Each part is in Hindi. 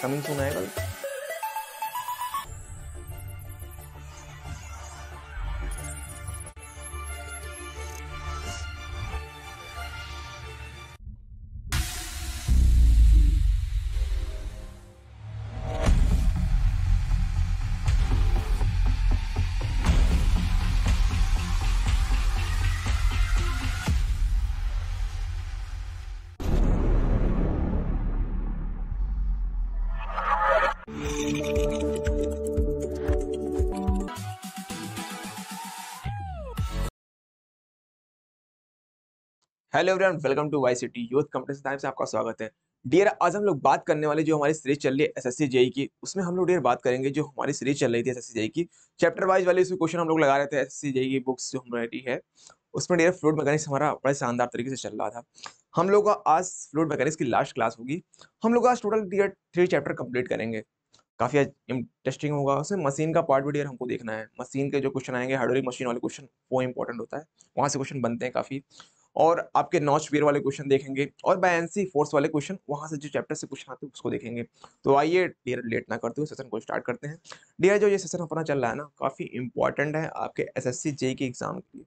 Caminho tá do Negro né? Hello everyone welcome to Y city youth competition time से आपका स्वागत है डियर आज हम लोग बात करने वाले जो हमारी सीरीज चल रही है एसएससी जेई e की उसमें हम लोग डियर बात करेंगे जो हमारी सीरीज चल रही थी एसएससी जेई e की चैप्टर वाइज वाले इसमें क्वेश्चन हम लोग लगा रहे थे एसएससी जेई e की बुक्स जो हमारी है उसमें डियर फ्लूड मैकेनिक्स हमारा बड़े शानदार तरीके से चल रहा था हम लोग का आज फ्लूड मैकेनिक्स की लास्ट क्लास होगी हम लोग आज total dear three chapter complete करेंगे काफ़ी इंटरेस्टिंग होगा उसमें मशीन का पार्ट भी डियर हमको देखना है मशीन के जो क्वेश्चन आएंगे हार्डवेयर मशीन वाले क्वेश्चन वो इंपॉर्टेंट होता है वहाँ से क्वेश्चन बनते हैं काफ़ी और आपके नॉच वेयर वाले क्वेश्चन देखेंगे और बाय एनसी फोर्स वाले क्वेश्चन वहाँ से जो चैप्टर से क्वेश्चन आते हैं उसको देखेंगे तो आइए डियर लेट ना करते हुए सेशन को स्टार्ट करते हैं डियर जो ये सेशन अपना चल रहा है ना काफ़ी इंपॉर्टेंट है आपके एस एस के एग्ज़ाम के लिए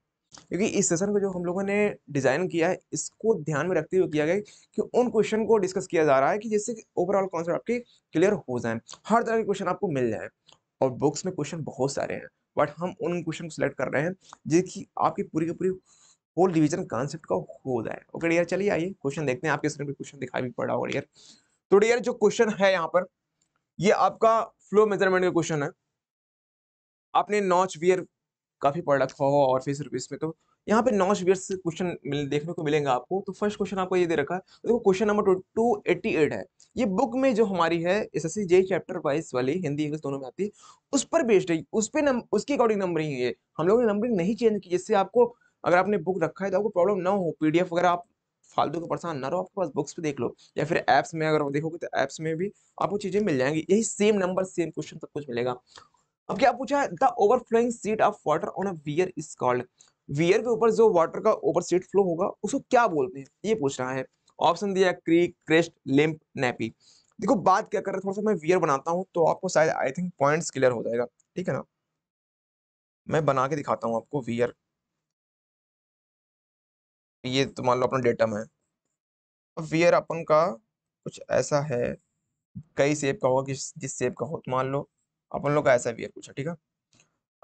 क्योंकि इस सेशन को जो हम लोगों ने डिज़ाइन किया है इसको ध्यान में रखते हुए किया गया कि उन क्वेश्चन को डिस्कस किया जा रहा है कि जिससे ओवरऑल कॉन्सेप्ट आपके क्लियर हो जाए हर तरह के क्वेश्चन आपको मिल जाए और बुक्स में क्वेश्चन बहुत सारे हैं बट हम उन क्वेश्चन को सिलेक्ट कर रहे हैं जिसकी आपकी पूरी की पूरी होल डिवीजन कॉन्सेप्ट का हो जाए ओके डियर चलिए आइए क्वेश्चन देखते हैं आपके स्क्रीन पर क्वेश्चन दिखाई भी पड़ा होगा तो डियर जो क्वेश्चन है यहाँ पर ये आपका फ्लो मेजरमेंट का क्वेश्चन है आपने नॉच वियर काफी पढ़ रखा हो और फिर सर्विस में तो यहाँ पे नॉच वियर से क्वेश्चन मिल, देखने को मिलेगा आपको तो फर्स्ट क्वेश्चन आपको ये दे रखा है देखो question number two eighty eight है ये बुक में जो हमारी है S S J chapter wise वाली हिंदी इंग्लिश दोनों में आती है उस पर बेस्ड है उस पर नम, उसकी अकॉर्डिंग नंबरिंग है हम लोगों ने नंबरिंग नहीं चेंज की जिससे आपको अगर आपने बुक रखा है तो आपको प्रॉब्लम ना हो पीडीएफ वगैरह आप फालतू के परेशान ना रहो आपके पास बुक्स पे देख लो या फिर ऐप्स में अगर देखोगे तो ऐप्स में भी आपको चीजें मिल जाएंगी यही सेम नंबर सेम क्वेश्चन सब कुछ मिलेगा अब क्या पूछा है the overflowing sheet of water on a weir is called weir के ऊपर जो वाटर का ओवर सीट फ्लो होगा उसको क्या बोलते हैं ये पूछ रहा है ऑप्शन दिया क्रीक क्रेस्ट लिम्प नेपी देखो बात क्या कर रहा है थोड़ा सा मैं वियर बनाता हूँ तो आपको शायद आई थिंक पॉइंट्स क्लियर हो जाएगा ठीक है ना मैं बना के दिखाता हूँ आपको वियर ये तो मान लो अपना डेटम है वियर अपन का कुछ ऐसा है कई सेब का होगा किस जिस सेप का हो तो मान लो अपन लोग का ऐसा कुछ पूछा ठीक है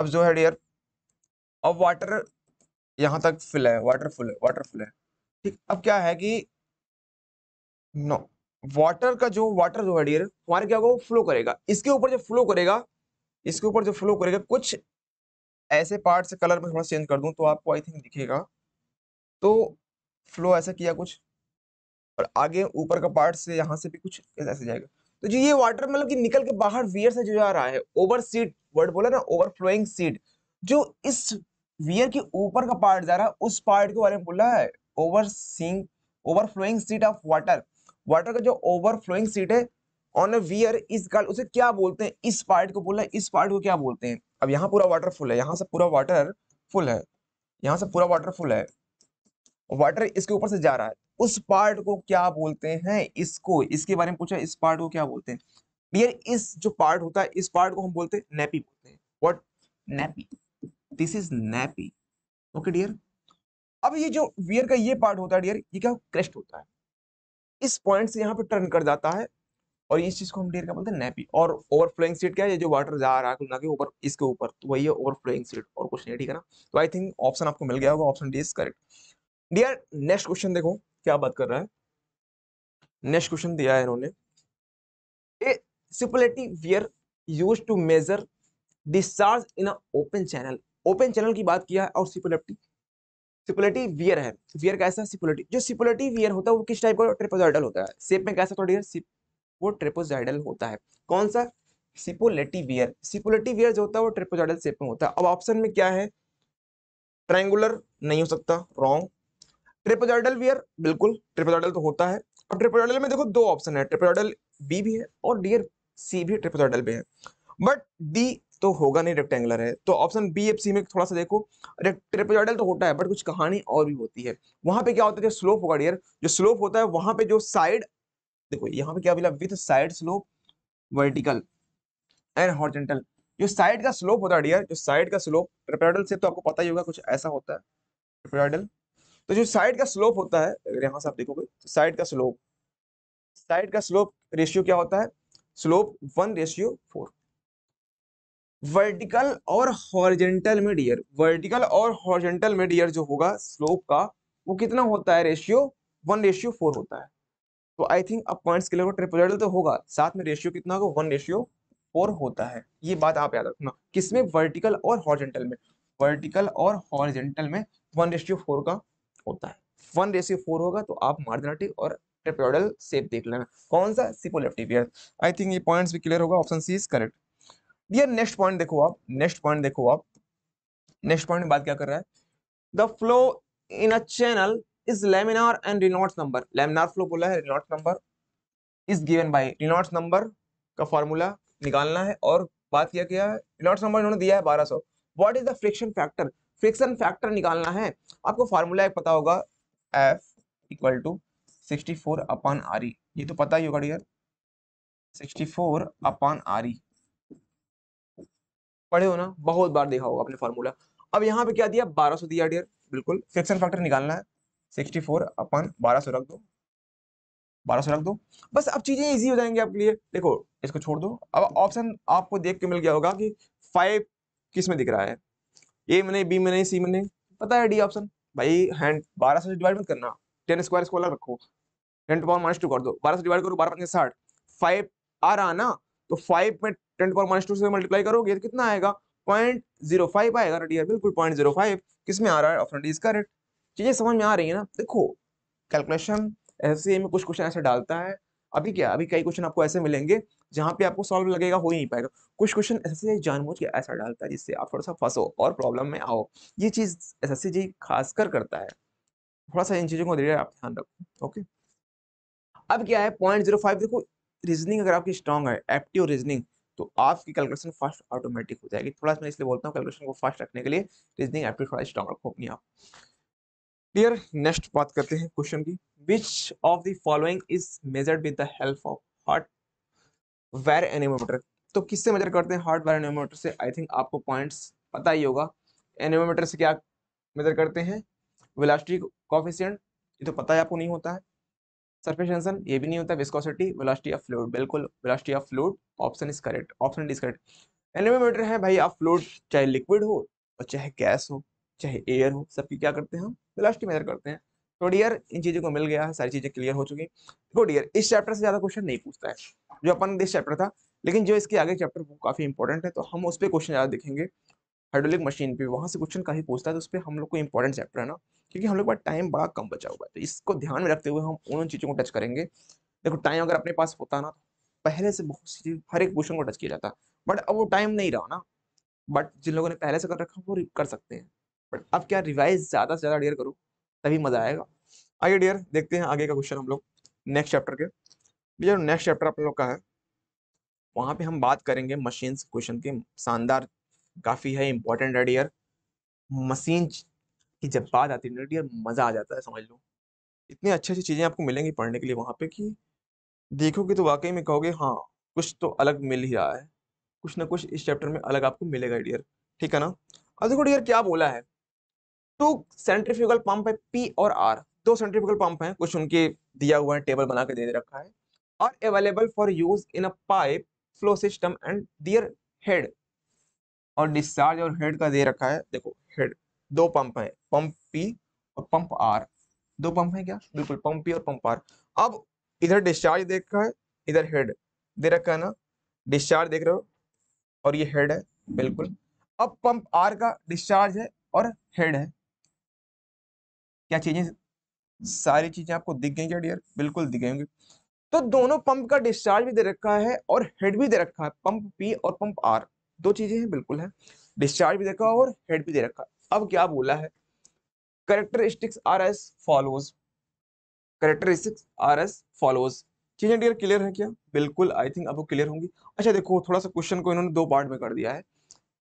अब जो है डियर अब वाटर यहाँ तक फिल है वाटर फुल है वाटर फुल है ठीक अब क्या है कि नो वाटर का जो वाटर जो है डियर हमारे क्या होगा वो फ्लो करेगा इसके ऊपर जो फ्लो करेगा इसके ऊपर जो फ्लो करेगा कुछ ऐसे पार्ट से कलर में थोड़ा चेंज कर दूं तो आपको आई थिंक दिखेगा तो फ्लो ऐसा किया कुछ और आगे ऊपर का पार्ट से यहाँ से भी कुछ ऐसे जाएगा तो जी ये वाटर मतलब कि निकल के बाहर वियर से जो जा रहा है ओवर सीट वर्ड बोला ना ओवर फ्लोइंग सीट जो इस वियर के ऊपर का पार्ट जा रहा है उस पार्ट के बारे में बोला है ओवर सींग flowing sheet of water water का जो ओवर फ्लोइंग सीट है on a weir is called उसे क्या बोलते हैं इस पार्ट को बोला है इस पार्ट को क्या बोलते हैं अब यहाँ पूरा वाटर फुल है यहाँ से पूरा वाटर फुल है यहाँ से पूरा वाटर फुल है वाटर इसके ऊपर से जा रहा है उस पार्ट को क्या बोलते हैं इसको इसके बारे में पूछा इस पार्ट को क्या बोलते हैं डियर इस जो पार्ट होता है इस पार्ट को हम बोलते हैं नेपी बोलते हैं what nappe this is nappe okay dear अब ये जो वियर का ये पार्ट होता है डियर ये क्या क्रेस्ट होता है इस पॉइंट से यहाँ पे टर्न कर जाता है और इस चीज को हम डियर क्या बोलते हैं नेपी और ओवरफ्लोइंग सीट क्या है जो वाटर जा रहा है के ऊपर इसके ऊपर तो वही है ओवरफ्लोइंग सीट और कुछ नहीं ठीक है ना तो आई थिंक ऑप्शन आपको मिल गया होगा option D is correct dear next question देखो क्या बात कर रहा है नेक्स्ट क्वेश्चन दिया है इन्होंने a Cipolletti weir use to measure discharge in open channel open channel की बात किया है और सिपुलेटिव सिपुलेटिव वियर है वियर कैसा है सिपुलेटिव जो सिपुलेटिव वियर होता है वो किस टाइप का ट्रिपोजाइडल होता है सेप में कैसा थोड़ी है वो ट्रिपोजाइडल होता है कौन सा सिपोलेटिव वियर सिपोलेटिव वियर जो होता है वो ट्रिपोजाइडल सेप में होता है अब ऑप्शन में क्या है ट्रायंगुलर नहीं हो सकता रॉन्ग ट्रिपोजॉइडल वियर बिल्कुल ट्रिपोजॉइडल तो होता है अब ट्रिपोजॉइडल में देखो दो ऑप्शन है ट्रिपोजॉइडल बी भी है और डियर सी भी ट्रिपोजॉइडल भी है बट डी तो होगा नहीं रेक्टेंगुलर है तो ऑप्शन बी एफ सी में थोड़ा सा देखो ट्रिपोजॉइडल तो होता है बट कुछ कहानी और भी होती है वहां पे क्या होता है स्लोप होगा डियर जो स्लोप होता है वहां पे जो साइड देखो यहाँ पे क्या मिला with side slope vertical and horizontal जो साइड का स्लोप होता है डियर जो साइड का स्लोप ट्रिपोजॉइडल से तो आपको पता ही होगा कुछ ऐसा होता है ट्रिपोजॉइडल तो जो साइड का स्लोप होता है अगर यहां से आप देखोगे तो साइड का स्लोप साइड का स्लोप रेशियो क्या होता है slope one ratio four vertical और हॉर्जेंटल में डियर वर्टिकल और हॉर्जेंटल में डियर जो होगा स्लोप का वो कितना होता है रेशियो वन रेशियो फोर होता है तो आई थिंक अब पॉइंट्स के लिए ट्रिपोजल तो होगा साथ में रेशियो कितना होगा वन रेशियो फोर होता है ये बात आप याद रखना किसमें वर्टिकल और हॉर्जेंटल में वर्टिकल और हॉर्जेंटल में वन रेशियो फोर का होता है वन रेशियो फोर होगा तो आप मार्जिनाटिक और ट्रेपेडल सेप देख लेना कौन सा सिपोलेप्टिवियर आई थिंक ये पॉइंट्स भी क्लियर होगा option C is correct dear next point देखो आप नेक्स्ट पॉइंट देखो आप नेक्स्ट पॉइंट में बात क्या कर रहा है the flow in a channel is laminar and Reynolds number laminar flow बोला है Reynolds number is given by Reynolds number का फार्मूला निकालना है और बात किया गया है रिनॉट नंबर इन्होंने दिया है 1200 what is the friction factor friction factor निकालना है आपको फार्मूला एक पता होगा F equal to sixty four upon R E ये तो पता ही होगा dear sixty four upon R E पढ़े हो ना बहुत बार देखा होगा आपने फार्मूला अब यहाँ पे क्या दिया बारह सौ दिया डियर बिल्कुल फ्रिक्शन फैक्टर निकालना है सिक्सटी फोर अपन बारह सौ रख दो बारह सौ रख दो बस अब चीज़ें इजी हो जाएंगी आपके लिए देखो इसको छोड़ दो अब ऑप्शन आपको देख के मिल गया होगा कि फाइव किस में दिख रहा है ए में नहीं बी में नहीं सी में नहीं पता है डी ऑप्शन भाई हैंड बारह से डिवाइड मत करना टेन स्क्वायर इसको अलग रखो ten to power minus two कर दो बारह से डिवाइड करो बारह पंद्रह साठ फाइव आ रहा ना तो फाइव में टेन पावर माइनस टू से मल्टीप्लाई करोगे तो कितना आएगा पॉइंट जीरो फाइव आएगा डियर बिल्कुल पॉइंट जीरो फाइव किस में आ रहा है ऑप्शन डी इसका रेट चीज़ें समझ में आ रही है ना देखो कैलकुलेशन एफ में कुछ क्वेश्चन ऐसे डालता है अभी क्या अभी कई क्वेश्चन आपको ऐसे मिलेंगे जहाँ पे आपको सॉल्व लगेगा हो ही नहीं पाएगा कुछ क्वेश्चन एस एस जानबूझ के ऐसा डालता है जिससे आप थोड़ा सा फंसो और प्रॉब्लम में आओ ये चीज़ एस एस जी खास कर करता है थोड़ा सा इन चीज़ों को धीरे आप ध्यान रखो ओके अब क्या है पॉइंट जीरो फाइव देखो रीजनिंग अगर आपकी स्ट्रॉन्ग है एप्टिव रीजनिंग तो आपकी कैलकुलेशन फास्ट ऑटोमेटिक हो जाएगी थोड़ा सा मैं इसलिए बोलता हूँ कैलकुलेशन को फास्ट रखने के लिए रीजनिंग एप्टिव थोड़ा स्ट्रॉन्ग रखो अपनी आप क्लियर नेक्स्ट बात करते हैं क्वेश्चन की which of the following is measured with the help of hot wire anemometer तो किससे मेजर करते हैं हार्ट वेर एनिमोमीटर से आई थिंक आपको पॉइंट्स पता ही होगा एनिमोमीटर से क्या मेजर करते हैं वेलोसिटी कॉफिशियंट ये तो पता ही आपको नहीं होता है सरफेस टेंशन ये भी नहीं होता विस्कोसिटी वेलोसिटी ऑफ फ्लूड बिल्कुल velocity of fluid option is correct option is correct anemometer है भाई आप फ्लूड चाहे लिक्विड हो और चाहे गैस हो चाहे एयर हो सबकी क्या करते हैं हम वेलोसिटी मेजर करते हैं तो डियर इन चीज़ों को मिल गया है सारी चीज़ें क्लियर हो चुकी देखो डियर इस चैप्टर से ज़्यादा क्वेश्चन नहीं पूछता है जो अपन दिस चैप्टर था लेकिन जो इसके आगे चैप्टर वो काफ़ी इंपॉर्टेंट है तो हम उस पर क्वेश्चन ज़्यादा देखेंगे हाइड्रोलिक मशीन पे वहाँ से क्वेश्चन काफ़ी पूछता है तो उस पर हम लोग को इंपॉर्टेंट चैप्टर है ना क्योंकि हम लोग का टाइम बड़ा कम बचा हुआ है तो इसको ध्यान में रखते हुए हम उन चीज़ों को टच करेंगे देखो टाइम अगर अपने पास होता ना पहले से बहुत सी चीज़ हर एक क्वेश्चन को टच किया जाता बट अब वो टाइम नहीं रहा ना बट जिन लोगों ने पहले से कर रखा वो कर सकते हैं बट अब क्या रिवाइज ज़्यादा से ज़्यादा डियर करो तभी मज़ा आएगा आइए डियर देखते हैं आगे का क्वेश्चन हम लोग नेक्स्ट चैप्टर के जो नेक्स्ट चैप्टर आप लोग का है वहाँ पे हम बात करेंगे मशीन क्वेश्चन के शानदार काफ़ी है इंपॉर्टेंट है डियर मशीन की जब बात आती है डियर मज़ा आ जाता है समझ लो इतनी अच्छी अच्छी चीज़ें आपको मिलेंगी पढ़ने के लिए वहाँ पे कि देखोगे तो वाकई में कहोगे हाँ कुछ तो अलग मिल ही रहा है कुछ ना कुछ इस चैप्टर में अलग आपको मिलेगा डियर ठीक है ना अब देखो डियर क्या बोला है टू सेंट्रीफ्यूगल पंप है पी और आर दो सेंट्रीफ्यूगल पंप हैं कुछ उनके दिया हुआ है टेबल बना के दे रखा है और available for use in a pipe flow system and their head और डिस्चार्ज और हेड का दे रखा है देखो हेड दो पंप है पंप पी और पंप आर दो पंप है क्या बिल्कुल पंप पी और पंप आर अब इधर डिस्चार्ज देख रहा है इधर हेड दे रखा है ना डिस्चार्ज देख रहे हो और ये हेड है बिल्कुल अब पंप आर का डिस्चार्ज है और हेड है क्या चीजें सारी चीजें आपको दिख गई क्या डियर बिल्कुल दिख गई होंगी तो दोनों पंप का डिस्चार्ज भी दे रखा है और हेड भी दे रखा है पंप पी और पंप आर दो चीजें हैं बिल्कुल है डिस्चार्ज भी देखा और हेड भी दे रखा अब क्या बोला है characteristics are as follows characteristics are as follows चीजें डियर क्लियर है क्या बिल्कुल आई थिंक आपको क्लियर होंगी अच्छा देखो थोड़ा सा क्वेश्चन को इन्होंने दो पार्ट में कर दिया है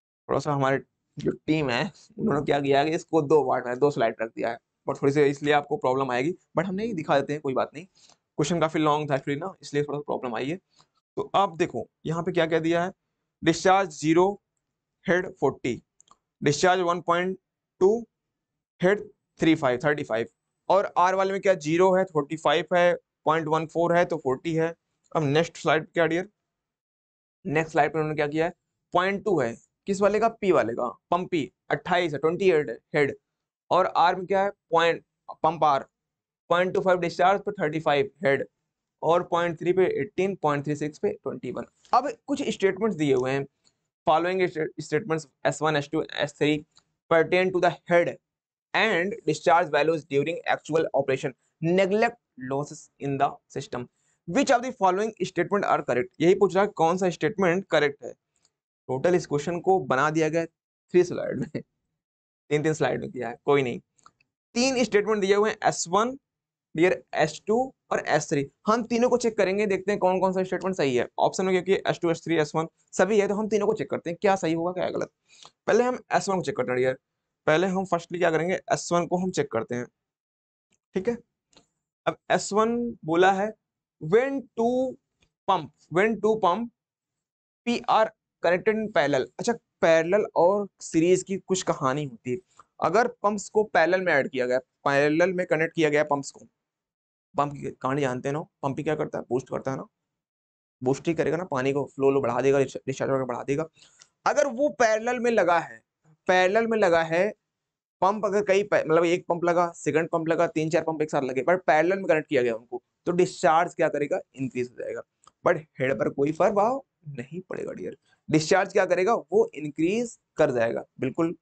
थोड़ा सा हमारे जो टीम है उन्होंने क्या किया है इसको दो पार्ट में दो स्लाइड रख दिया है बट थोड़ी सी इसलिए आपको प्रॉब्लम आएगी बट हम नहीं दिखा देते हैं कोई बात नहीं क्वेश्चन काफ़ी लॉन्ग था एक्चुअली ना इसलिए थोड़ा सा प्रॉब्लम आई है तो आप देखो यहाँ पे क्या कह दिया है discharge zero head forty discharge one point two head three five thirty five और आर वाले में क्या जीरो है फोर्टी फाइव है पॉइंट वन फोर है तो फोर्टी है अब नेक्स्ट स्लाइड क्या डियर नेक्स्ट स्लाइड पर उन्होंने क्या किया है पॉइंट टू है किस वाले का पी वाले का पंपी अट्ठाईस है ट्वेंटी एट हेड है, और आर्म क्या है point pump R point two five discharge पे थर्टी फाइव हेड और पॉइंट थ्री पे एट्टीन पॉइंट थ्री सिक्स पे ट्वेंटी वन अब कुछ स्टेटमेंट्स दिए हुए हैं following statements S one S two S three pertain to the head and discharge values during actual operation neglect losses in the system which of the following statement are correct यही पूछ रहा है कौन सा स्टेटमेंट करेक्ट है टोटल इस क्वेश्चन को बना दिया गया थ्री स्लाइड में तीन तीन स्लाइड में किया है कोई नहीं तीन स्टेटमेंट दिए हुए S one dear S two और एस थ्री हम तीनों को चेक करेंगे देखते हैं कौन कौन सा स्टेटमेंट सही है ऑप्शन में क्योंकि S two S three S one सभी है तो हम तीनों को चेक करते हैं क्या सही होगा क्या गलत पहले हम एस वन को चेक करते हैं डियर पहले हम फर्स्टली क्या करेंगे एस वन को हम चेक करते हैं ठीक है अब एस वन बोला है when two pump when two pump P R connected in parallel अच्छा पैरेलल और सीरीज की कुछ कहानी होती है अगर पंप्स को पैरेलल में ऐड किया गया पैरेलल में कनेक्ट किया गया पंप्स को पंप की कहानी जानते हैं ना पंप ही क्या करता है बूस्ट करता है ना बूस्ट ही करेगा ना पानी को फ्लो लो बढ़ा देगा डिस्चार्ज वगैरह बढ़ा देगा अगर वो पैरेलल में लगा है पैरेलल में लगा है पंप अगर कई मतलब एक पंप लगा सेकंड पंप लगा तीन चार पंप एक साथ लगे बट पैरेलल में कनेक्ट किया गया उनको तो डिस्चार्ज क्या करेगा इंक्रीज हो जाएगा बट हेड पर कोई प्रभाव नहीं पड़ेगा डियर डिस्चार्ज क्या करेगा वो इंक्रीज कर जाएगा बिल्कुल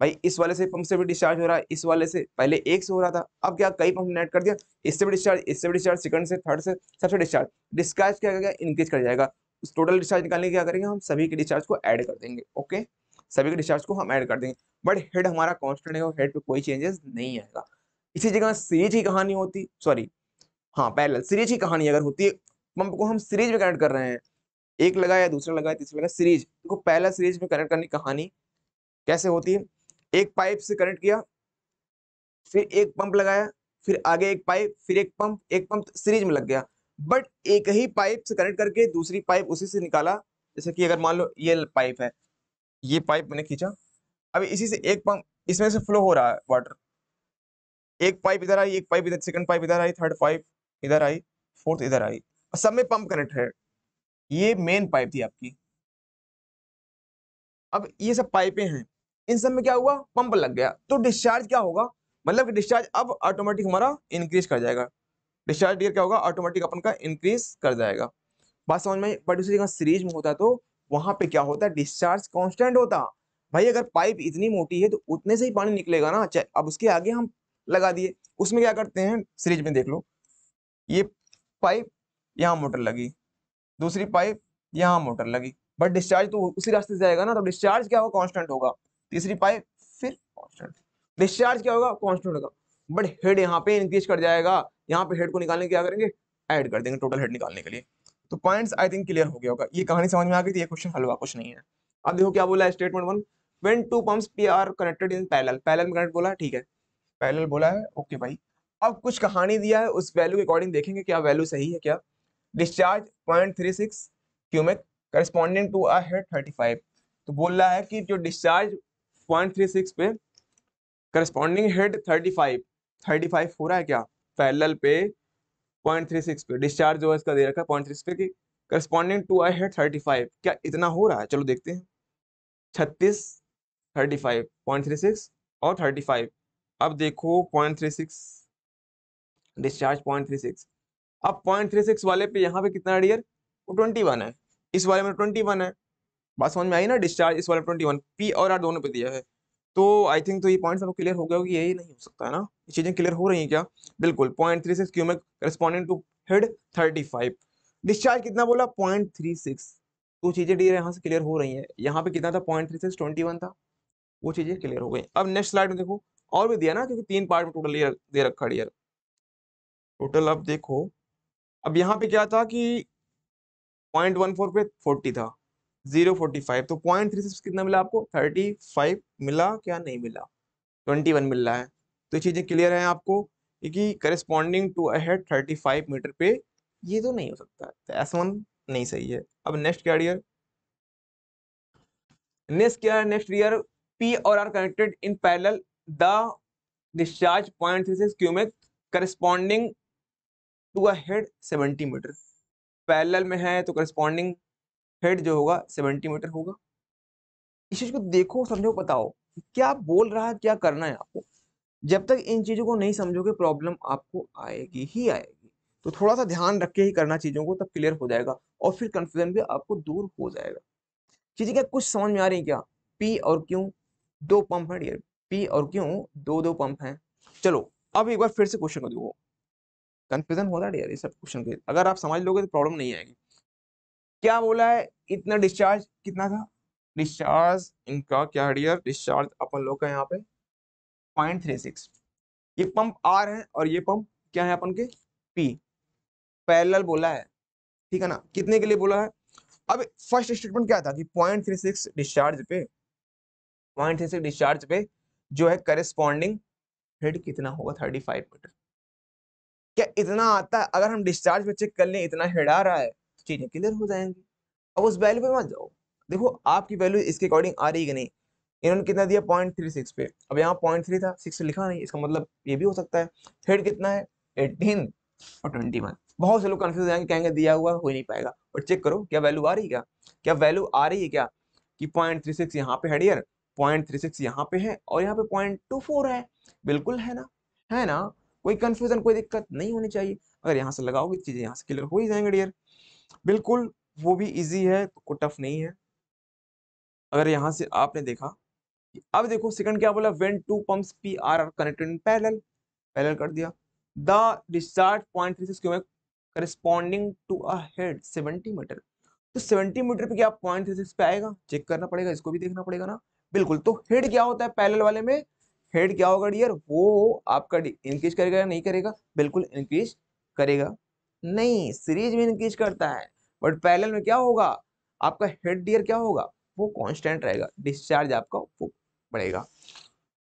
भाई इस वाले से पंप से भी डिस्चार्ज हो रहा है इस वाले से पहले एक से हो रहा था अब क्या कई पंप नेट कर दिया इससे भी डिस्चार्ज इससे भी डिस्चार्ज सेकंड से थर्ड से सबसे डिस्चार्ज डिस्चार्ज क्या करेगा इंक्रीज कर जाएगा उस टोटल डिस्चार्ज निकालने क्या करेंगे हम सभी के डिस्चार्ज को ऐड कर देंगे ओके सभी के डिस्चार्ज को हम ऐड कर देंगे बट हेड हमारा कॉन्स्टेंट है और हेड पर कोई चेंजेस नहीं आएगा इसी जगह सीरीज की कहानी होती सॉरी हाँ पैरेलल सीरीज की कहानी अगर होती है पंप को हम सीरीज में कनेक्ट कर रहे हैं एक लगाया दूसरा लगाया तीसरा लगाया सीरीज देखो पहला सीरीज में कनेक्ट करने की कहानी कैसे होती है एक पाइप से कनेक्ट किया फिर एक पंप लगाया फिर आगे एक पाइप फिर एक पंप एक पंप सीरीज तो में लग गया बट एक ही पाइप से कनेक्ट करके दूसरी पाइप उसी से निकाला जैसे कि अगर मान लो ये पाइप है ये पाइप मैंने खींचा अभी इसी से एक पंप इसमें से फ्लो हो रहा है वाटर एक पाइप इधर आई एक पाइप इधर सेकंड पाइप इधर आई थर्ड पाइप इधर आई फोर्थ इधर आई सब में पंप कनेक्ट है ये मेन पाइप थी आपकी अब ये सब पाइपें हैं इन सब में क्या हुआ पंप लग गया तो डिस्चार्ज क्या होगा मतलब कि डिस्चार्ज अब ऑटोमेटिक हमारा इंक्रीज कर जाएगा डिस्चार्ज डियर क्या होगा ऑटोमेटिक अपन का इंक्रीज कर जाएगा बात समझ में बट उसी जगह सीरीज में होता तो वहां पे क्या होता है डिस्चार्ज कांस्टेंट होता भाई अगर पाइप इतनी मोटी है तो उतने से ही पानी निकलेगा ना चाहे अब उसके आगे हम लगा दिए उसमें क्या करते हैं सीरीज में देख लो ये पाइप यहाँ मोटर लगी दूसरी पाइप यहाँ मोटर लगी बट डिस्चार्ज तो उसी रास्ते से जाएगा ना तो डिस्चार्ज क्या होगा कॉन्स्टेंट होगा तीसरी पाइप फिर कॉन्स्टेंट डिस्चार्ज क्या होगा कॉन्स्टेंट होगा बट हेड यहाँ पे इंक्रीज कर जाएगा यहाँ पे हेड को निकालने क्या करेंगे एड कर देंगे टोटल हेड निकालने के लिए तो पॉइंट्स आई थिंक क्लियर हो गया होगा ये कहानी समझ में आ गई थी ये क्वेश्चन हलवा कुछ नहीं है अब देखो क्या बोला statement one when two pumps P R connected in parallel parallel में कनेक्ट बोला ठीक है पैरेलल बोला है ओके भाई अब कुछ कहानी दिया है उस वैल्यू के अकॉर्डिंग देखेंगे क्या वैल्यू सही है क्या discharge point three six cumec corresponding to a head thirty five तो बोल रहा है कि जो डिस्चार्ज पॉइंट थ्री सिक्स पे corresponding head thirty five thirty five हो रहा है क्या पैरल पे पॉइंट थ्री सिक्स पे डिस्चार्ज जो है इसका दे रखा है पॉइंट थ्री सिक्स पे की corresponding to a head thirty five क्या इतना हो रहा है चलो देखते हैं छत्तीस thirty five point three six और थर्टी फाइव अब देखो point three six discharge point three six अब पॉइंट थ्री सिक्स वाले पे यहाँ पे कितना डियर वो ट्वेंटी वन है इस वाले में ट्वेंटी वन है बात समझ में आई ना डिस्चार्ज इस वाले ट्वेंटी वन पी और आर दोनों पे दिया है तो आई थिंक तो ये पॉइंट आपको क्लियर हो गया होगा यही नहीं हो सकता है ना ये चीज़ें क्लियर हो रही हैं क्या बिल्कुल point three six cumec corresponding to head thirty five discharge कितना बोला पॉइंट थ्री सिक्स तो चीज़ें डियर यहाँ से क्लियर हो रही है यहाँ पे कितना था point three six twenty one था वो चीज़ें क्लियर हो गई अब नेक्स्ट स्लाइड में देखो और भी दिया ना क्योंकि तीन पार्ट में टोटल दे रखा डियर टोटल अब देखो अब यहाँ पे क्या था कि पॉइंट वन फोर पे फोर्टी था जीरो फोर्टी फाइव तो पॉइंट थ्री सिक्स कितना मिला आपको थर्टी फाइव मिला क्या नहीं मिला ट्वेंटी वन मिल रहा है तो ये चीज़ें क्लियर है आपको क्योंकि corresponding to a head thirty five metre पे ये तो नहीं हो सकता तो एस वन नहीं सही है अब नेक्स्ट क्या डियर नेक्स्ट क्या है नेक्स्ट डियर पी और R connected in parallel the discharge point three six cumec corresponding to a head seventy metre parallel में है तो करस्पॉन्डिंग हेड जो होगा सेवेंटी मीटर होगा इस चीज़ को देखो समझो बताओ क्या बोल रहा है क्या करना है आपको जब तक इन चीज़ों को नहीं समझोगे प्रॉब्लम आपको आएगी ही आएगी तो थोड़ा सा ध्यान रख के ही करना चीज़ों को तब क्लियर हो जाएगा और फिर कंफ्यूजन भी आपको दूर हो जाएगा चीज़ें क्या कुछ समझ में आ रही क्या पी और क्यों दो पंप है डियर पी और क्यों दो दो पंप हैं चलो अब एक बार फिर से क्वेश्चन को देखो कंफ्यूजन हो रहा है यार ये सब क्वेश्चन के अगर आप समझ लोगे तो प्रॉब्लम नहीं आएगी क्या बोला है इतना डिस्चार्ज कितना था डिस्चार्ज इनका क्या डियर डिस्चार्ज अपन लोग का यहाँ पे पॉइंट थ्री सिक्स ये पंप आर है और ये पंप क्या है अपन के पी पैरेलल बोला है ठीक है ना कितने के लिए बोला है अब फर्स्ट स्टेटमेंट क्या था कि पॉइंट थ्री सिक्स डिस्चार्ज पे पॉइंट थ्री सिक्स डिस्चार्ज पे जो है करेस्पॉन्डिंग हेड कितना होगा थर्टी फाइव मीटर क्या इतना आता है अगर हम डिस्चार्ज में चेक कर लें इतना हेड आ रहा है तो चीज़ें क्लियर हो जाएंगी अब उस वैल्यू पे मत जाओ देखो आपकी वैल्यू इसके अकॉर्डिंग आ रही कि नहीं इन्होंने कितना दिया पॉइंट थ्री सिक्स पे अब यहाँ पॉइंट थ्री था सिक्स लिखा नहीं इसका मतलब ये भी हो सकता है हेड कितना है एटीन और ट्वेंटी वन बहुत से लोग कन्फ्यूज हो जाएंगे कहेंगे दिया हुआ हो ही नहीं पाएगा और चेक करो क्या वैल्यू आ रही है क्या क्या वैल्यू आ रही है क्या कि पॉइंट थ्री सिक्स यहाँ पे हेडियर पॉइंट थ्री सिक्स यहाँ पे है और यहाँ पे पॉइंट टू फोर है बिल्कुल है ना है ना कोई कंफ्यूजन कोई दिक्कत नहीं होनी चाहिए अगर यहाँ से लगाओगे चीज़ें यहाँ से क्लियर हो ही जाएंगे डियर बिल्कुल वो भी इजी है तो टफ नहीं है अगर यहाँ से आपने देखा अब देखो सेकंड क्या बोला when two pumps P R are connected in parallel parallel कर दिया the discharge point three six cumec corresponding to a head seventy metre तो सेवेंटी मीटर पे क्या पॉइंट थ्री सिक्स पे आएगा चेक करना पड़ेगा इसको भी देखना पड़ेगा ना बिल्कुल तो हेड क्या होता है पैरेलल वाले में फेड क्या होगा डियर वो आपका इंक्रीज करेगा या नहीं करेगा बिल्कुल इंक्रीज करेगा नहीं सीरीज में इंक्रीज करता है बट पैरेलल में क्या होगा आपका हेड डियर क्या होगा वो कांस्टेंट रहेगा डिस्चार्ज आपका वो बढ़ेगा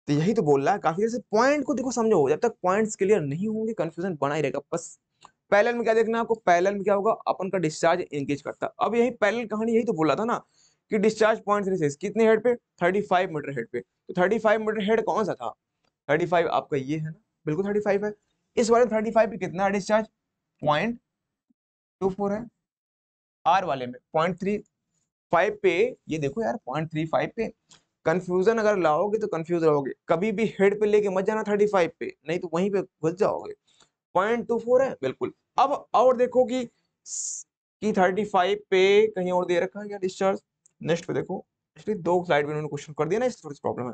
तो यही तो बोल रहा है काफी देर से पॉइंट को देखो समझो जब तक पॉइंट्स क्लियर नहीं होंगे कंफ्यूजन बना ही रहेगा बस पैरेलल में क्या देखना है आपको पैरेलल में क्या होगा अपन का डिस्चार्ज इंक्रीज करता अब यही पैरेलल कहानी यही तो बोला था ना कि डिस्चार्ज पॉइंट थ्री कितने हेड पे थर्टी फाइव मीटर हेड पे तो थर्टी फाइव मीटर हेड कौन सा था थर्टी फाइव आपका ये है ना बिल्कुल थर्टी फाइव है इस वाले थर्टी फाइव पे कितना डिस्चार्ज पॉइंट टू फोर है आर वाले में पॉइंट थ्री फाइव पे ये देखो यार पॉइंट थ्री फाइव पे कंफ्यूजन अगर लाओगे तो कंफ्यूज रहोगे कभी भी हेड पे लेके मत जाना थर्टी फाइव पे नहीं तो वहीं पे घुस जाओगे पॉइंट टू फोर है बिल्कुल अब और देखो कि कि थर्टी फाइव पे कहीं और दे रखा है क्या डिस्चार्ज नेक्स्ट पे देखो एक्चुअली दो स्लाइड में उन्होंने क्वेश्चन कर दिया ना इस थोड़ी सी प्रॉब्लम है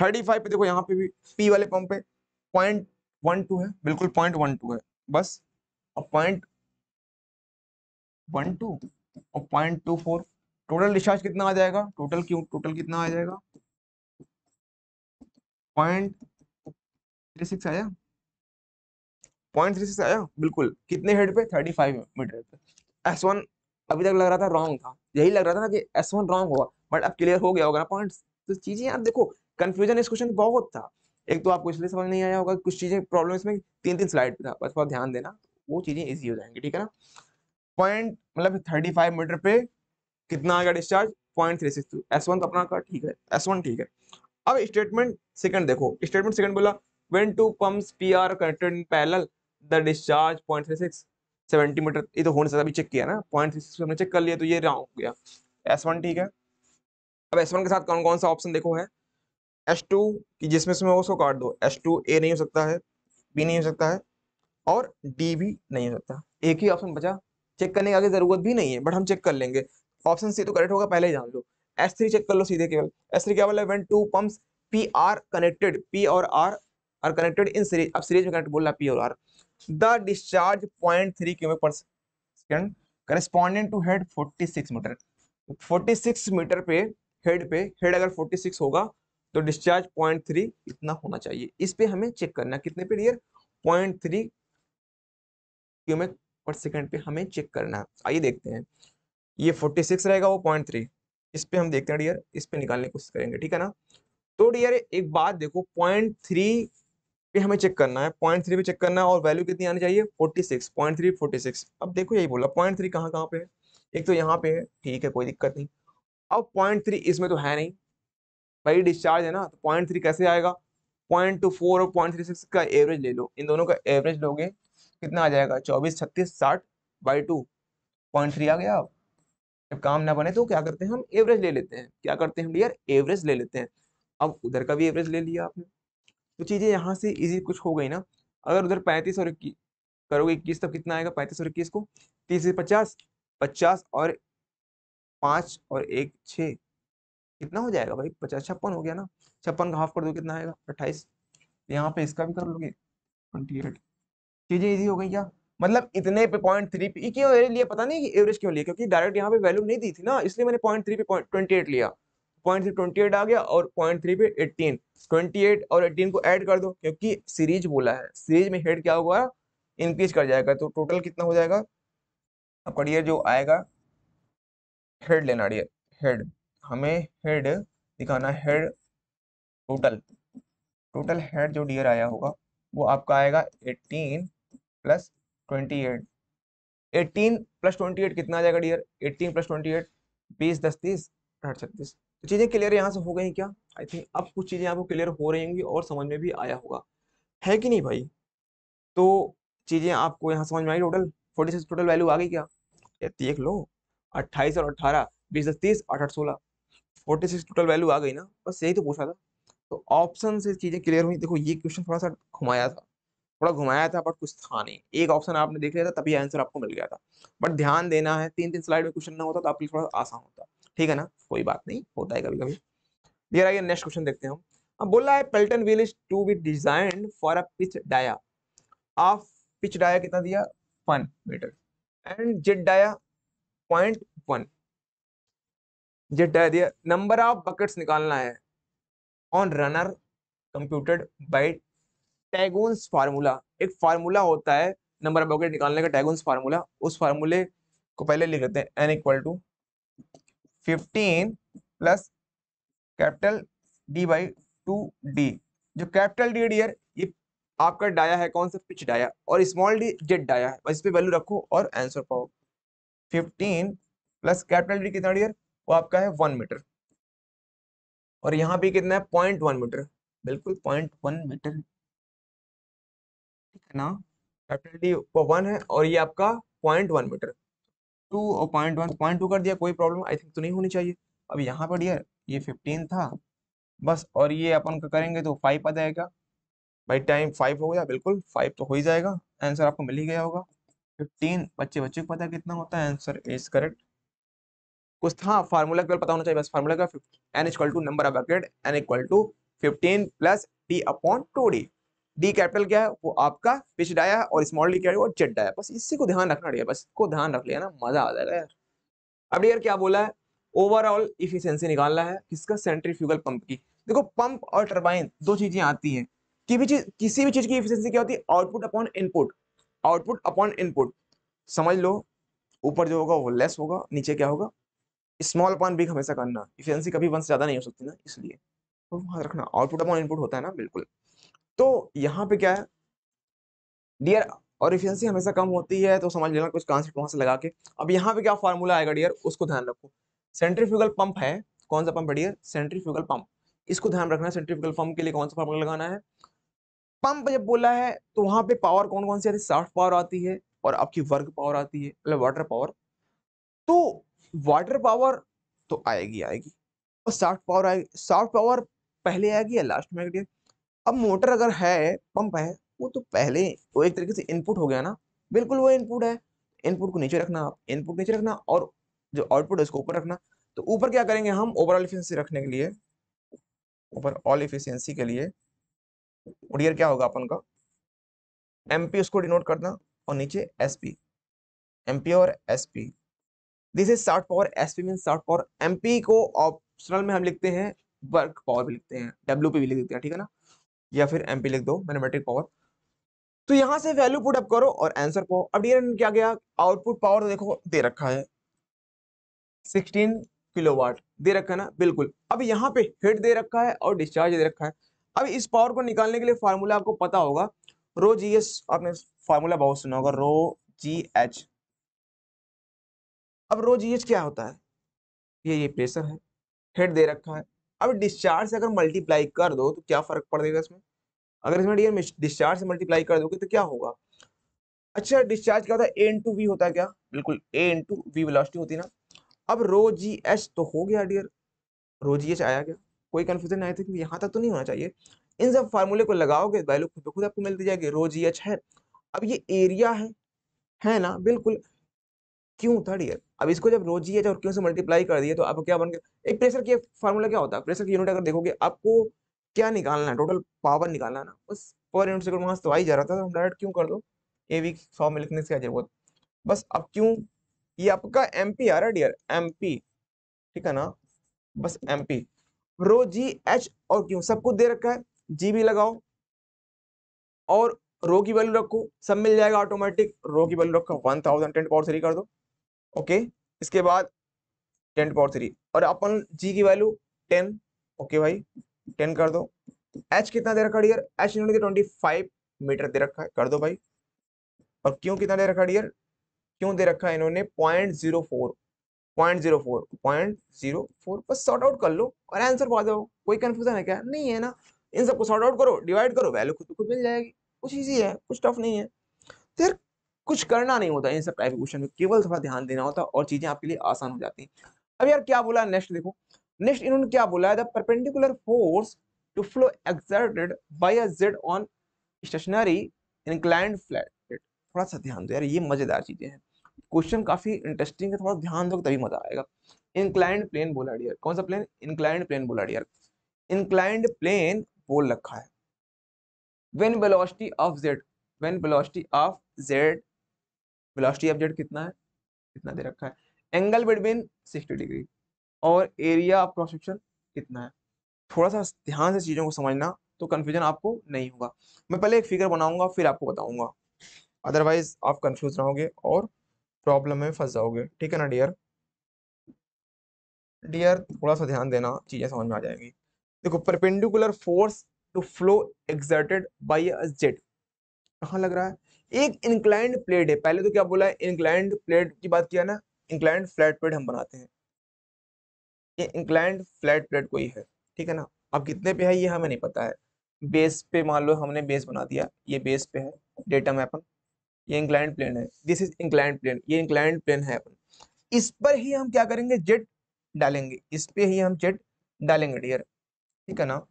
थर्टी फाइव पे देखो यहाँ पे भी पी वाले पंप पे पॉइंट वन टू है बिल्कुल पॉइंट वन टू है बस और पॉइंट वन टू और point two four total discharge कितना आ जाएगा टोटल क्यों टोटल कितना आ जाएगा पॉइंट थ्री सिक्स आया पॉइंट थ्री सिक्स आया बिल्कुल कितने हेड पे थर्टी फाइव मीटर पे एस वन अभी तक लग रहा था रॉन्ग था यही लग रहा था ना कि एस वन रॉन्ग होगा बट अब क्लियर हो गया होगा ना पॉइंट तो चीजें यार देखो कंफ्यूजन इस क्वेश्चन बहुत था एक तो आपको इसलिए समझ नहीं आया होगा कुछ चीजें प्रॉब्लम इसमें तीन तीन स्लाइड पे था बस थोड़ा ध्यान देना वो चीजें इजी हो जाएंगी ठीक है ना पॉइंट मतलब थर्टी फाइव मीटर पे कितना आएगा discharge point three six to S one तो अपना का ठीक है एस वन ठीक है अब स्टेटमेंट सेकंड देखो स्टेटमेंट सेकंड बोला when two when P R connected in connected the discharge point three six seventy metre ये तो होने से अभी चेक किया ना पॉइंट हमने चेक कर लिया तो ये हो गया एस वन ठीक है अब एस वन के साथ कौन कौन सा ऑप्शन देखो है एस टू की जिसमें से उसको काट दो एस टू ए नहीं हो सकता है बी नहीं हो सकता है और डी भी नहीं हो सकता एक ही ऑप्शन बचा चेक करने की आगे जरूरत भी नहीं है बट हम चेक कर लेंगे ऑप्शन सी तो करेक्ट होगा पहले ही जान लो एस थ्री चेक कर लो सीधे केवल एस थ्री क्या बोला when two pumps P R connected P और R are connected in series अब सीरीज में कनेक्ट बोल रहा पी और R the discharge point three cubic per second correspondent to head forty six metre forty six metre पे हेड पे हेड अगर फोर्टी सिक्स होगा तो डिस्चार्ज पॉइंट थ्री इतना होना चाहिए इस पे हमें चेक करना कितने पे dear point three cumec per second पे हमें चेक करना है आइए देखते हैं ये फोर्टी सिक्स रहेगा वो पॉइंट थ्री इस पे हम देखते हैं डियर इस पे निकालने की कोशिश करेंगे ठीक है ना तो डियर एक बात देखो पॉइंट थ्री पे हमें चेक करना है पॉइंट थ्री पे चेक करना है और वैल्यू कितनी आनी चाहिए forty six point three forty six अब देखो यही बोला पॉइंट थ्री कहाँ कहाँ पे है एक तो यहाँ पे है ठीक है कोई दिक्कत नहीं अब पॉइंट थ्री इसमें तो है नहीं भाई डिस्चार्ज है ना तो पॉइंट थ्री कैसे आएगा पॉइंट टू फोर और पॉइंट थ्री सिक्स का एवरेज ले लो इन दोनों का एवरेज लोगे कितना आ जाएगा चौबीस छत्तीस साठ बाई टू पॉइंट थ्री आ गया जब काम ना बने तो क्या करते हैं हम एवरेज ले लेते हैं क्या करते हैं हम यार एवरेज ले लेते हैं अब उधर का भी एवरेज ले लिया आपने तो चीज़ें यहाँ से इजी कुछ हो गई ना अगर उधर पैंतीस और इक्कीस करोगे इक्कीस तब कितना आएगा पैंतीस और इक्कीस को तीस से पचास पचास और पाँच और एक छः कितना हो जाएगा भाई पचास छप्पन हो गया ना छप्पन का हाफ कर दो कितना आएगा अट्ठाईस तो यहाँ पे इसका भी कर लोगे ट्वेंटी एट चीज़ें ईजी हो गई क्या मतलब इतने पे पॉइंट थ्री पे क्यों लिया पता नहीं कि एवरेज क्यों लिया क्योंकि डायरेक्ट यहाँ पे वैल्यू नहीं दी थी ना इसलिए मैंने पॉइंट थ्री पे पॉइंट ट्वेंटी एट लिया पॉइंट थ्री ट्वेंटी एट आ गया और पॉइंट थ्री पे एट्टीन ट्वेंटी एट और एट्टीन को ऐड कर दो क्योंकि सीरीज बोला है सीरीज में हेड क्या होगा इंक्रीज कर जाएगा तो टोटल कितना हो जाएगा आपका डियर जो आएगा हेड लेना डियर हेड हमें हेड दिखाना हेड टोटल टोटल हेड जो डियर आया होगा वो आपका आएगा eighteen plus twenty eight eighteen plus twenty eight कितना आ जाएगा dear eighteen plus twenty eight बीस दस तीस आठ छत्तीस तो चीज़ें क्लियर यहाँ से हो गई क्या आई थिंक अब कुछ चीज़ें आपको क्लियर हो रही होंगी और समझ में भी आया होगा है कि नहीं भाई तो चीज़ें आपको यहाँ समझ में आई total forty six total value आ गई क्या देख लो अट्ठाईस और अट्ठारह बीस दस तीस आठ आठ सोलह फोर्टी सिक्स टोटल वैल्यू आ गई ना बस यही तो पूछा था तो ऑप्शन से चीज़ें क्लियर हुई देखो ये क्वेश्चन थोड़ा सा घुमाया था थोड़ा घुमाया था बट कुछ था नहीं एक ऑप्शन आपने देख लिया था तभी आंसर आपको मिल गया था बट ध्यान देना है तीन तीन स्लाइड में क्वेश्चन ना होता तो आपके लिए थोड़ा आसान होता ठीक है ना कोई बात नहीं होता है कभी कभी दियर आइए नेक्स्ट क्वेश्चन देखते हैं हम अब बोला है Pelton wheel is to be design for a pitch dia of pitch dia कितना दिया one metre and jet dia point one jet dia दिया नंबर ऑफ बकेट्स निकालना है on runner computed by Taygun's formula एक फार्मूला होता है नंबर ऑफ बकेट निकालने का टैगोन्स फार्मूला उस फार्मूले को पहले लिख लेते हैं N equal to fifteen plus capital D by two D जो कैपिटल डी डी ये आपका डाया है कौन सा पिच डाया और स्मॉल डी जेड डाया है इस पर वैल्यू रखो और आंसर पाओ फिफ्टीन प्लस कैपिटल डी कितना डियर वो आपका है वन मीटर और यहाँ भी कितना है पॉइंट वन मीटर बिल्कुल पॉइंट वन मीटर ठीक है ना कैपिटल डी वो वन है और ये आपका पॉइंट वन मीटर टू और पॉइंट वन पॉइंट टू कर दिया कोई प्रॉब्लम आई थिंक तो नहीं होनी चाहिए अब यहाँ पर डियर ये फिफ्टीन था बस और ये अपन करेंगे तो फाइव आ जाएगा बाई टाइम फाइव हो गया बिल्कुल फाइव तो हो ही जाएगा आंसर आपको मिल ही गया होगा फिफ्टीन बच्चे बच्चे को पता कितना होता है आंसर इज करेक्ट कुछ था फार्मूला केवल पता होना चाहिए बस फार्मूला का N equal to number of bracket N equal to fifteen plus D upon two D D capital क्या है वो आपका पिच डाया और स्मॉल डी कैपिटल वो जेड डाया बस इसी को ध्यान रखना डियर बस इसको ध्यान रख लिया ना मजा आ जाएगा यार अब यार क्या बोला है ओवरऑल इफिशियंसी निकालना है किसका सेंट्रीफ्यूगल पंप की देखो पंप और टर्बाइन दो चीजें आती हैं कि भी चीज किसी भी चीज की इफिशियंसी क्या होती है output upon input output upon input समझ लो ऊपर जो होगा वो लेस होगा नीचे क्या होगा स्मॉल अपॉन बिग हमेशा करना इफिशियंसी कभी वन से ज्यादा नहीं हो सकती ना इसलिए तो रखना आउटपुट अपॉन इनपुट होता है ना बिल्कुल तो यहाँ पे क्या है डियर और इफिशियंसी हमेशा कम होती है तो समझ लेना कुछ कॉन्सेप्ट वहां से लगा के अब यहाँ पे क्या फार्मूला आएगा डियर उसको ध्यान रखो सेंट्रीफ्यूगल पंप है कौन सा पंप है डियर सेंट्रीफ्यूगल पंप इसको ध्यान रखना है सेंट्रीफ्यूगल पंप के लिए कौन सा फार्मूला लगाना है पंप जब बोला है तो वहां पे पावर कौन कौन सी आती है सॉफ्ट पावर आती है और आपकी वर्क पावर आती है मतलब वाटर पावर तो वाटर पावर तो आएगी आएगी और सॉफ्ट पावर आएगी सॉफ्ट पावर पहले आएगी या लास्ट में आएगी अब मोटर अगर है पंप है वो तो पहले वो तो एक तरीके से इनपुट हो गया ना बिल्कुल वो इनपुट है इनपुट को नीचे रखना इनपुट नीचे रखना और जो आउटपुट है उसको ऊपर रखना तो ऊपर क्या करेंगे हम ओवरऑल इफिशियंसी रखने के लिए ऊपर ऑल इफिशियंसी के लिए ओडियर क्या होगा अपन का एमपी उसको डिनोट करना और नीचे एसपी एमपी और SP this is shaft power SP mean shaft power MP को ऑप्शनल में हम लिखते हैं वर्क पावर भी लिखते हैं डब्ल्यू भी लिख देते हैं ठीक है ना या फिर एमपी लिख दो मैनोमेट्रिक पावर तो यहां से वैल्यू पुट अप करो और आंसर पाओ अब डी क्या गया आउटपुट पावर तो देखो दे रखा है 16 किलोवाट दे रखा है ना बिल्कुल अब यहाँ पे हिट दे रखा है और डिस्चार्ज दे रखा है अब इस पावर को निकालने के लिए फार्मूला आपको पता होगा रो जी एस आपने फार्मूला बहुत सुना होगा रो जी एच अब रो जी एच क्या होता है ये ये प्रेशर है हेड दे रखा है अब डिस्चार्ज से अगर मल्टीप्लाई कर दो तो क्या फर्क पड़ जाएगा इसमें अगर इसमें डियर डिस्चार्ज से मल्टीप्लाई कर दोगे तो क्या होगा अच्छा डिस्चार्ज क्या होता है ए इंटू वी होता है क्या बिल्कुल ए इंटू वी वेलोसिटी होती ना अब रो जी एच तो हो गया डियर रो जी एच आया क्या कोई कन्फ्यूजन था कि यहाँ तक तो नहीं होना चाहिए इन सब फार्मूले को लगाओगे वैल्यू खुद ब खुद आपको मिलती जाएगी रो जी एच है अब ये एरिया है है ना बिल्कुल क्यों थर्ड ईयर अब इसको जब रोजी है और क्यों से मल्टीप्लाई कर दिए तो आपको क्या बन गया एक प्रेशर की फार्मूला क्या होता है प्रेशर की यूनिट अगर देखोगे आपको क्या निकालना है टोटल पावर निकालना ना बस पर यूनिट सेकंड वहाँ से तो आ ही जा रहा था तो हम डायरेक्ट क्यों कर दो ए वी सौ में लिखने से क्या जरूरत बस अब क्यों ये आपका एम पी आ रहा है डियर एम पी ठीक है ना बस M P rho g H और क्यों सब कुछ दे रखा है जी भी लगाओ और रो की वैल्यू रखो सब मिल जाएगा ऑटोमेटिक रो की वैल्यू रखो one thousand ten power three कर दो ओके इसके बाद टेन पावर थ्री और अपन जी की वैल्यू टेन ओके भाई टेन कर दो एच कितना दे रखा डियर एच इन्होंने ट्वेंटी फाइव मीटर दे रखा है कर दो भाई और क्यों कितना दे रखा डियर क्यों दे रखा है इन्होंने point zero four point zero four point zero four बस सॉर्ट आउट कर लो और आंसर पा दो कोई कन्फ्यूजन है क्या नहीं है ना इन सबको सॉर्ट आउट करो डिवाइड करो वैल्यू खुद खुद मिल जाएगी कुछ ईजी है कुछ टफ नहीं है तो यार कुछ करना नहीं होता इन सब टाइप के क्वेश्चन में केवल थोड़ा ध्यान देना होता और चीज़ें आपके लिए आसान हो जाती हैं अब यार क्या बोला नेक्स्ट देखो नेक्स्ट इन्होंने क्या बोला है perpendicular force to flow exerted by a jet on stationary inclined flat थोड़ा सा ध्यान दो यार ये मजेदार चीजें हैं क्वेश्चन काफी इंटरेस्टिंग है थोड़ा ध्यान दो तभी मजा आएगा इंक्लाइंड प्लेन बोला डियर कौन सा प्लेन इंक्लाइंड प्लेन बोला डियर इंक्लाइंड प्लेन बोल रखा है when velocity of jet when velocity of jet velocity of jet कितना है कितना दे रखा है एंगल बिटवीन सिक्सटी डिग्री और एरिया ऑफ क्रॉस सेक्शन कितना है थोड़ा सा ध्यान से चीज़ों को समझना तो कन्फ्यूजन आपको नहीं होगा मैं पहले एक फिगर बनाऊंगा फिर आपको बताऊंगा अदरवाइज आप कंफ्यूज रहोगे और प्रॉब्लम में फंस जाओगे ठीक है ना डियर डियर थोड़ा सा ध्यान देना चीज़ें समझ में आ जाएंगी देखो perpendicular force to flow exerted by a jet कहाँ लग रहा है एक इंक्लाइंड प्लेट है पहले तो क्या बोला है इंक्लाइंड प्लेट की बात किया ना इंक्लाइंड फ्लैट प्लेट हम बनाते हैं ये इंक्लाइंड फ्लैट प्लेट कोई है ठीक है ना अब कितने पे है ये हमें नहीं पता है बेस पे मान लो हमने बेस बना दिया ये बेस पे है डेटा में अपन ये इंक्लाइंड प्लेन है दिस इज इंक्लाइंड प्लेन ये इंक्लाइंड प्लेन है अपन इस पर ही हम क्या करेंगे जेट डालेंगे इस पे ही हम जेट डालेंगे डियर ठीक है ना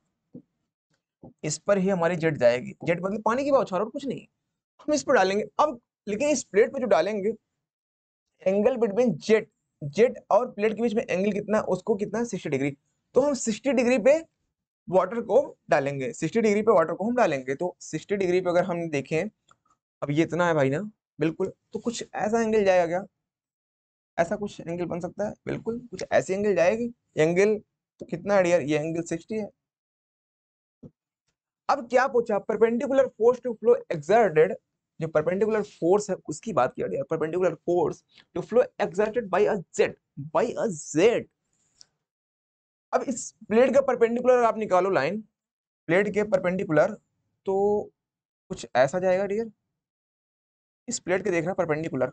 इस पर ही हमारी जेट जाएगी जेट मतलब पानी की बौछार और कुछ नहीं हम इस पर डालेंगे अब लेकिन इस प्लेट पर जो डालेंगे एंगल बिटवीन जेट जेट और प्लेट के बीच में एंगल कितना उसको कितना सिक्सटी डिग्री तो हम सिक्सटी डिग्री पे वाटर को डालेंगे सिक्सटी डिग्री पे वाटर को हम डालेंगे तो सिक्सटी डिग्री पे अगर हम देखें अब ये इतना है भाई ना बिल्कुल तो कुछ ऐसा एंगल जाएगा क्या ऐसा कुछ एंगल बन सकता है बिल्कुल कुछ ऐसे एंगल जाएगी एंगल तो कितना है यार ये एंगल सिक्सटी है अब क्या पूछा perpendicular force to flow exerted जो परपेंडिकुलर फोर्स है उसकी बात किया गया perpendicular force to flow exerted by a jet by a jet अब इस प्लेट का परपेंडिकुलर आप निकालो लाइन प्लेट के परपेंडिकुलर तो कुछ ऐसा जाएगा डियर इस प्लेट के देख रहा परपेंडिकुलर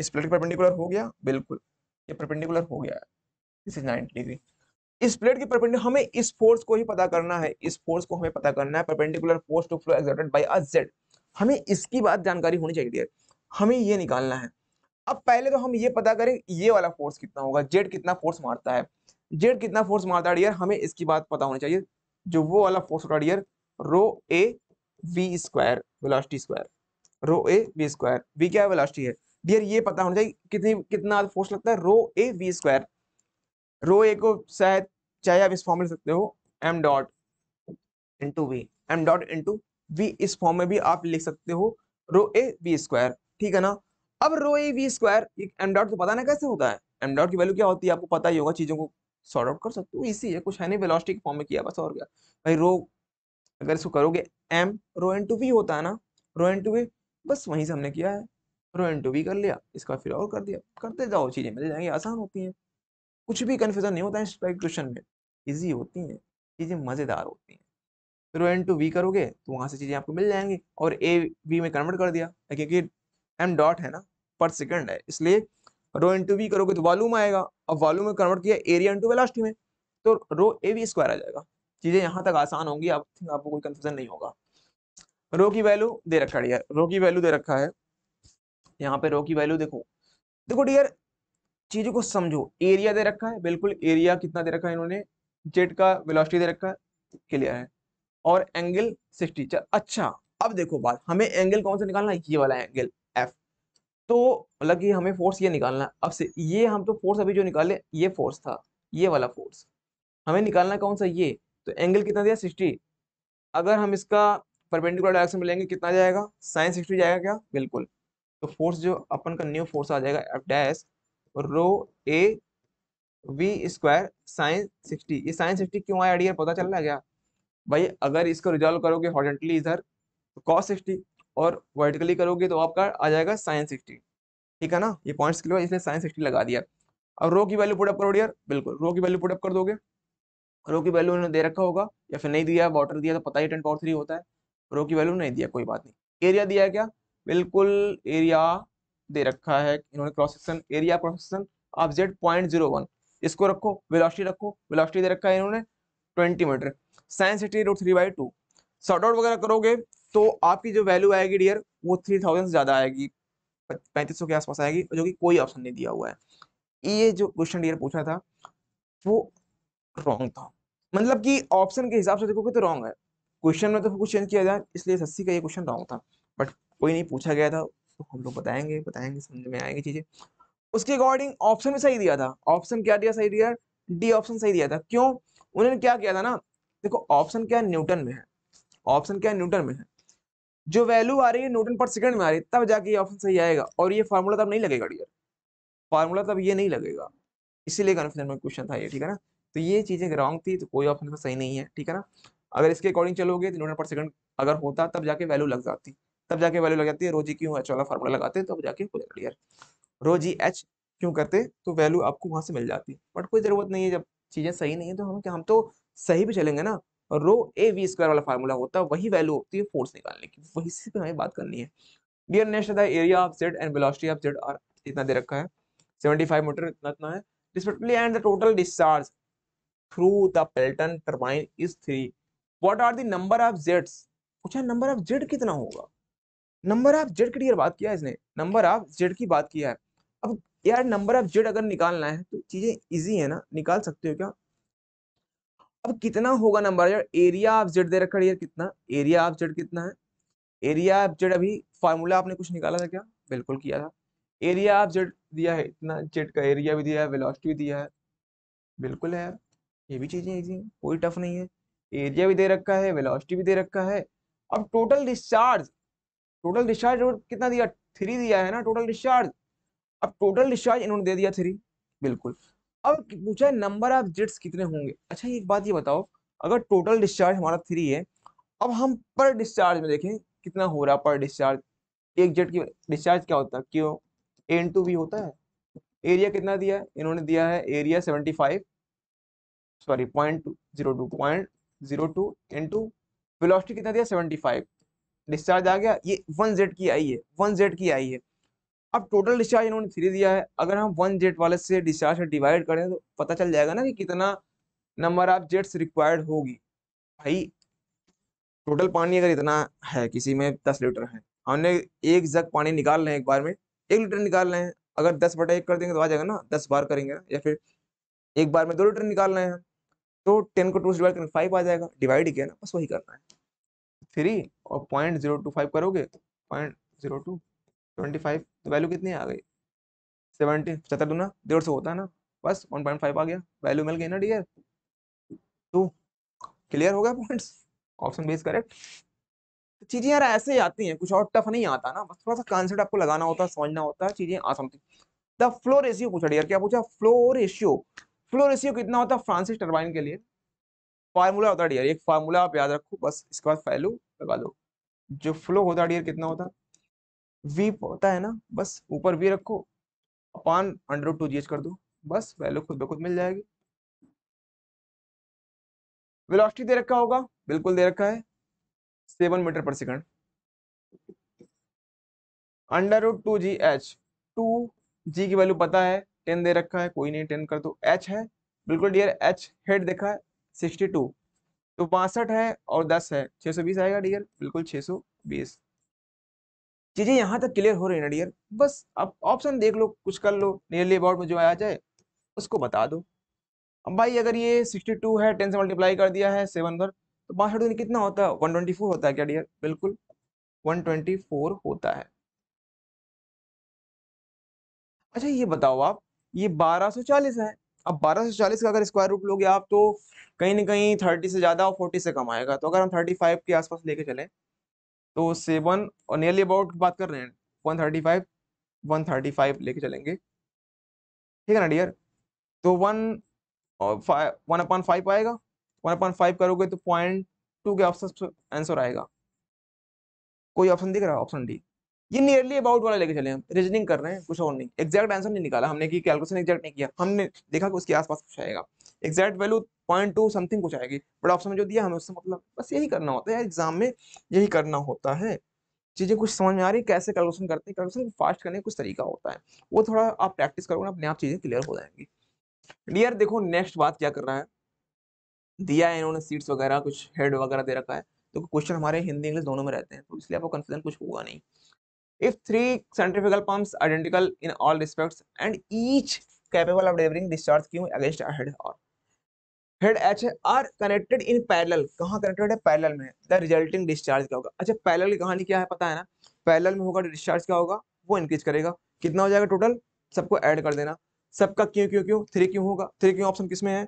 इस प्लेट के परपेंडिकुलर हो गया बिल्कुल ये परपेंडिकुलर हो गया दिस इज नाइन्टी डिग्री इस प्लेट के परपेंडिकुलर हमें इस फोर्स को ही पता करना है इस फोर्स को हमें पता करना है perpendicular force to flow exerted by a jet हमें इसकी बात जानकारी होनी चाहिए हमें ये निकालना है अब पहले तो हम ये पता करें ये वाला फोर्स कितना होगा जेड कितना फोर्स मारता है जेड कितना फोर्स मारता है डियर हमें इसकी बात पता होनी चाहिए जो वो वाला फोर्स होता है dear rho A V square velocity square rho A V square V क्या है वेलोसिटी है डियर ये पता होना चाहिए कितनी कितना फोर्स लगता है रो ए वी स्क्वायर रो ए को शायद चाहे आप इस फॉर्म में सकते हो M dot into V M dot into V इस फॉर्म में भी आप लिख सकते हो रो ए वी स्क्वायर ठीक है ना अब rho A V square M dot तो पता ना कैसे होता है एम डॉट की वैल्यू क्या होती है आपको पता ही होगा चीज़ों को सॉर्ट आउट कर सकते हो इसी है कुछ है नहीं वेलोसिटी के फॉर्म में किया बस और क्या भाई रो अगर इसको करोगे M rho N to V होता है ना रो एन टू वी बस वहीं से हमने किया है रो एन टू वी कर लिया इसका फिर और कर दिया करते जाओ चीज़ें मिल जाएंगी आसान होती हैं कुछ भी कन्फ्यूजन नहीं होता है स्ट्राइक क्वेश्चन में ईजी होती हैं चीज़ें मज़ेदार होती हैं रो एन टू वी करोगे तो वहाँ से चीज़ें आपको मिल जाएंगी और ए वी में कन्वर्ट कर दिया क्योंकि एम डॉट है ना पर सेकंड है इसलिए रो इन टू वी करोगे तो वॉल्यूम आएगा अब वॉल्यूम में कन्वर्ट किया एरिया इंटू वेलासिटी में तो रो ए वी स्क्वायर आ जाएगा चीज़ें यहाँ तक आसान होंगी आप आपको कोई कन्फ्यूजन नहीं होगा रो की वैल्यू दे रखा है डियर रो की वैल्यू दे रखा है यहाँ पे रो की वैल्यू देखो देखो डियर चीजों को समझो एरिया दे रखा है बिल्कुल एरिया कितना दे रखा है इन्होंने जेट का वेलोसिटी दे रखा है क्लियर है और एंगल सिक्सटी अच्छा अब देखो बात हमें एंगल कौन सा निकालना है ये वाला एंगल एफ तो मतलब कि हमें फोर्स ये निकालना है अब से ये हम तो फोर्स अभी जो निकाले ये फोर्स था ये वाला फोर्स हमें निकालना कौन सा ये तो एंगल कितना दिया सिक्सटी अगर हम इसका परपेंडिकुलर डायरेक्शन में लेंगे कितना जाएगा साइन सिक्सटी जाएगा क्या बिल्कुल तो फोर्स जो अपन का न्यू फोर्स आ जाएगा F dash rho A V square sine sixty ये साइन सिक्सटी क्यों आया डियर पता चल रहा क्या भाई अगर इसको रिजॉल्व करोगे हॉर्जेंटली इधर तो कॉस सिक्सटी और वर्टिकली करोगे तो आपका आ जाएगा साइन सिक्सटी ठीक है ना ये पॉइंट्स लिए इसलिए साइन सिक्सटी लगा दिया अब रो की वैल्यू पुटअप करो डियर बिल्कुल रो की वैल्यू पुटअप कर दोगे रो की वैल्यू उन्होंने दे रखा होगा या फिर नहीं दिया वाटर दिया तो पता ही टेन पावर थ्री होता है रो की वैल्यू नहीं दिया कोई बात नहीं एरिया दिया क्या बिल्कुल एरिया दे रखा है इन्होंने cross section area cross section of jet point zero one इसको रखो वेलोसिटी रखो वेलोसिटी दे रखा है इन्होंने twenty metre sine sixty root three by two sort out वगैरह करोगे तो आपकी जो वैल्यू आएगी डियर वो थ्री थाउजेंड से ज़्यादा आएगी पैंतीस सौ के आसपास आएगी जो कि कोई ऑप्शन नहीं दिया हुआ है ये जो क्वेश्चन डियर पूछा था वो रॉन्ग था मतलब कि ऑप्शन के हिसाब से देखोगे तो रॉन्ग है क्वेश्चन में तो कुछ चेंज किया जाए इसलिए सस्सी का ये क्वेश्चन रॉन्ग था बट कोई नहीं पूछा गया था तो हम लोग बताएंगे बताएंगे समझ में आएगी चीज़ें उसके अकॉर्डिंग ऑप्शन भी सही दिया था ऑप्शन क्या दिया सही दिया डी ऑप्शन सही दिया था क्यों उन्होंने क्या किया था ना देखो ऑप्शन क्या न्यूटन में है ऑप्शन क्या न्यूटन में है जो वैल्यू आ रही है न्यूटन पर सेकंड में आ रही है तब जाके ये ऑप्शन सही आएगा और ये फार्मूला तब नहीं लगेगा डियर फार्मूला तब ये नहीं लगेगा इसीलिए कन्फ्यूजन में क्वेश्चन था ये ठीक है ना तो ये चीज़ें रॉन्ग थी तो कोई ऑप्शन सही नहीं है ठीक है ना अगर इसके अकॉर्डिंग चलोगे तो न्यूटन पर सेकंड अगर होता तब जाके वैल्यू लग जाती तब जाके वैल्यू लग जाती है रोजी क्यों एच वाला फॉर्मूला लगाते हैं तब जाके हो जाता क्लियर रोजी एच क्यों करते तो वैल्यू आपको वहां से मिल जाती बट कोई जरूरत नहीं है जब चीजें सही नहीं है तो हम हम तो सही भी चलेंगे ना रो ए वी स्क्वायर वाला फार्मूला होता है वही वैल्यू होती है फोर्स निकालने की वही से हमें बात करनी है dear next the area of jet and velocity of jet are इतना दे रखा है 75 मीटर इतना इतना है respectively and the total discharge through the Pelton turbine is three what are the number of jets पूछा नंबर ऑफ जेड कितना होगा नंबर ऑफ जेड की बात किया है इसने नंबर ऑफ जेड की बात किया है अब यार नंबर ऑफ जेड अगर निकालना है तो चीजें इजी है ना निकाल सकते हो क्या अब कितना होगा नंबर यार एरिया ऑफ जेड दे रखा है यार कितना एरिया ऑफ जेड कितना है एरिया ऑफ जेड अभी फार्मूला आपने कुछ निकाला था क्या बिल्कुल किया था एरिया ऑफ जेड दिया है इतना जेड का एरिया भी दिया है वेलोसिटी भी दिया है बिल्कुल है यार ये भी चीजें इजी कोई टफ नहीं है एरिया भी दे रखा है वेलोसिटी भी दे रखा है अब टोटल डिस्चार्ज टोटल डिस्चार्ज कितना दिया थ्री दिया है ना टोटल डिस्चार्ज अब टोटल डिस्चार्ज इन्होंने दे दिया थ्री बिल्कुल अब पूछा है नंबर ऑफ जेट्स कितने होंगे अच्छा एक बात ये बताओ अगर टोटल डिस्चार्ज हमारा थ्री है अब हम पर डिस्चार्ज में देखें कितना हो रहा पर डिस्चार्ज एक जेट की डिस्चार्ज क्या होता है क्यों ए इन टू वी होता है एरिया कितना दिया है इन्होंने दिया है area seventy five sorry point zero two point zero two into velocity कितना दिया सेवेंटी फाइव डिस्चार्ज आ गया ये वन जेड की आई है वन जेड की आई है अब टोटल डिस्चार्ज इन्होंने थ्री दिया है अगर हम वन जेड वाले से डिस्चार्ज डिवाइड करें तो पता चल जाएगा ना कि कितना नंबर ऑफ जेट्स रिक्वायर्ड होगी भाई टोटल पानी अगर इतना है किसी में दस लीटर है हमने एक जग पानी निकाल लें एक बार में एक लीटर निकाल रहे हैं अगर दस बटा एक कर देंगे तो आ जाएगा ना दस बार करेंगे ना या फिर एक बार में दो लीटर निकाल रहे हैं तो टेन को टू से डिवाइड करेंगे फाइव आ जाएगा डिवाइड किया ना बस वही करना है थ्री और पॉइंट जीरो टू फाइव करोगे तो point zero two twenty five तो वैल्यू कितनी आ गई सेवेंटी पचहत्तर दूना डेढ़ सौ होता है ना बस वन पॉइंट फाइव आ गया वैल्यू मिल गई ना डियर टू क्लियर हो गया पॉइंट्स ऑप्शन बेस करेक्ट तो चीज़ें यार ऐसे ही आती हैं कुछ और टफ नहीं आता ना बस थोड़ा सा कॉन्सेप्ट आपको लगाना होता है समझना होता है चीज़ें आ सकती द फ्लो रेशियो पूछा डियर क्या पूछा फ्लो रेशियो फ्लो रेशियो कितना होता है फ्रांसिस टर्बाइन के लिए फार्मूला होता है डियर एक फार्मूला आप याद रखो बस इसके बाद वैल्यू लगा दो जो फ्लो होता है डियर कितना होता है वी होता है ना बस ऊपर वी रखो अपान अंडर टू जी कर दो बस वैल्यू खुद ब खुद मिल जाएगी वेलोसिटी दे रखा होगा बिल्कुल दे रखा है seven metre per second under root two g h two g की वैल्यू पता है टेन दे रखा है कोई नहीं टेन कर दो एच है बिल्कुल डियर एच हेड देखा है सिक्सटी टू तो बासठ है और दस है छः सौ बीस आएगा डियर बिल्कुल छः सौ बीस चीज़ें यहाँ तक क्लियर हो रही है ना डियर बस अब ऑप्शन देख लो कुछ कर लो नियरली अबाउट में जो आया जाए उसको बता दो अब भाई अगर ये सिक्सटी टू है टेन से मल्टीप्लाई कर दिया है सेवन पर तो बासठ दिन कितना होता है वन ट्वेंटी फोर होता है क्या डियर बिल्कुल वन ट्वेंटी फोर होता है अच्छा ये बताओ आप ये बारह सौ चालीस है अब 1240 का अगर स्क्वायर रूट लोगे आप तो कहीं ना कहीं 30 से ज़्यादा और 40 से कम आएगा तो अगर हम 35 के आसपास लेके चलें तो सेवन और नियरली अबाउट बात कर रहे हैं 135 135 लेके चलेंगे ठीक है ना डियर तो one five one upon five आएगा वन अपॉन फाइव करोगे तो पॉइंट टू के ऑप्शन आंसर आएगा कोई ऑप्शन दिख रहा है ऑप्शन डी ये नियरली अबाउट वाला लेके चले हम रीजनिंग कर रहे हैं कुछ और नहीं एक्जैक्ट आंसर नहीं निकाला हमने की कैलकुलेशन एक्जैक्ट नहीं किया हमने देखा कि उसके आसपास कुछ आएगा exact value point two something कुछ आएगी बट ऑप्शन में जो दिया हमें उससे मतलब बस यही करना होता है एग्जाम में यही करना होता है चीज़ें कुछ समझ में आ रही है कैसे कैलकुलेशन करते हैं कैलकुलेशन फास्ट करने का कुछ तरीका होता है वो थोड़ा आप प्रैक्टिस करोगे अपने आप चीज़ें क्लियर हो जाएंगी डियर देखो नेक्स्ट बात क्या कर रहा है दिया है इन्होंने सीट्स वगैरह कुछ हेड वगैरह दे रखा है तो क्वेश्चन हमारे हिंदी इंग्लिश दोनों में रहते हैं तो इसलिए आपको कन्फ्यूजन कुछ होगा नहीं if three centrifugal pumps identical in all respects and each capable of delivering discharge q against a head or head H R connected in parallel कहाँ कनेक्टेड है पैरेलल में द रिजल्टिंग डिस्चार्ज क्या होगा अच्छा पैरेलल की कहानी क्या है पता है ना पैरेलल में होगा डिस्चार्ज तो क्या होगा वो इंक्रीज करेगा कितना हो जाएगा टोटल सबको ऐड कर देना सबका क्यों क्यों क्यों थ्री क्यों होगा थ्री क्यों ऑप्शन किसमें है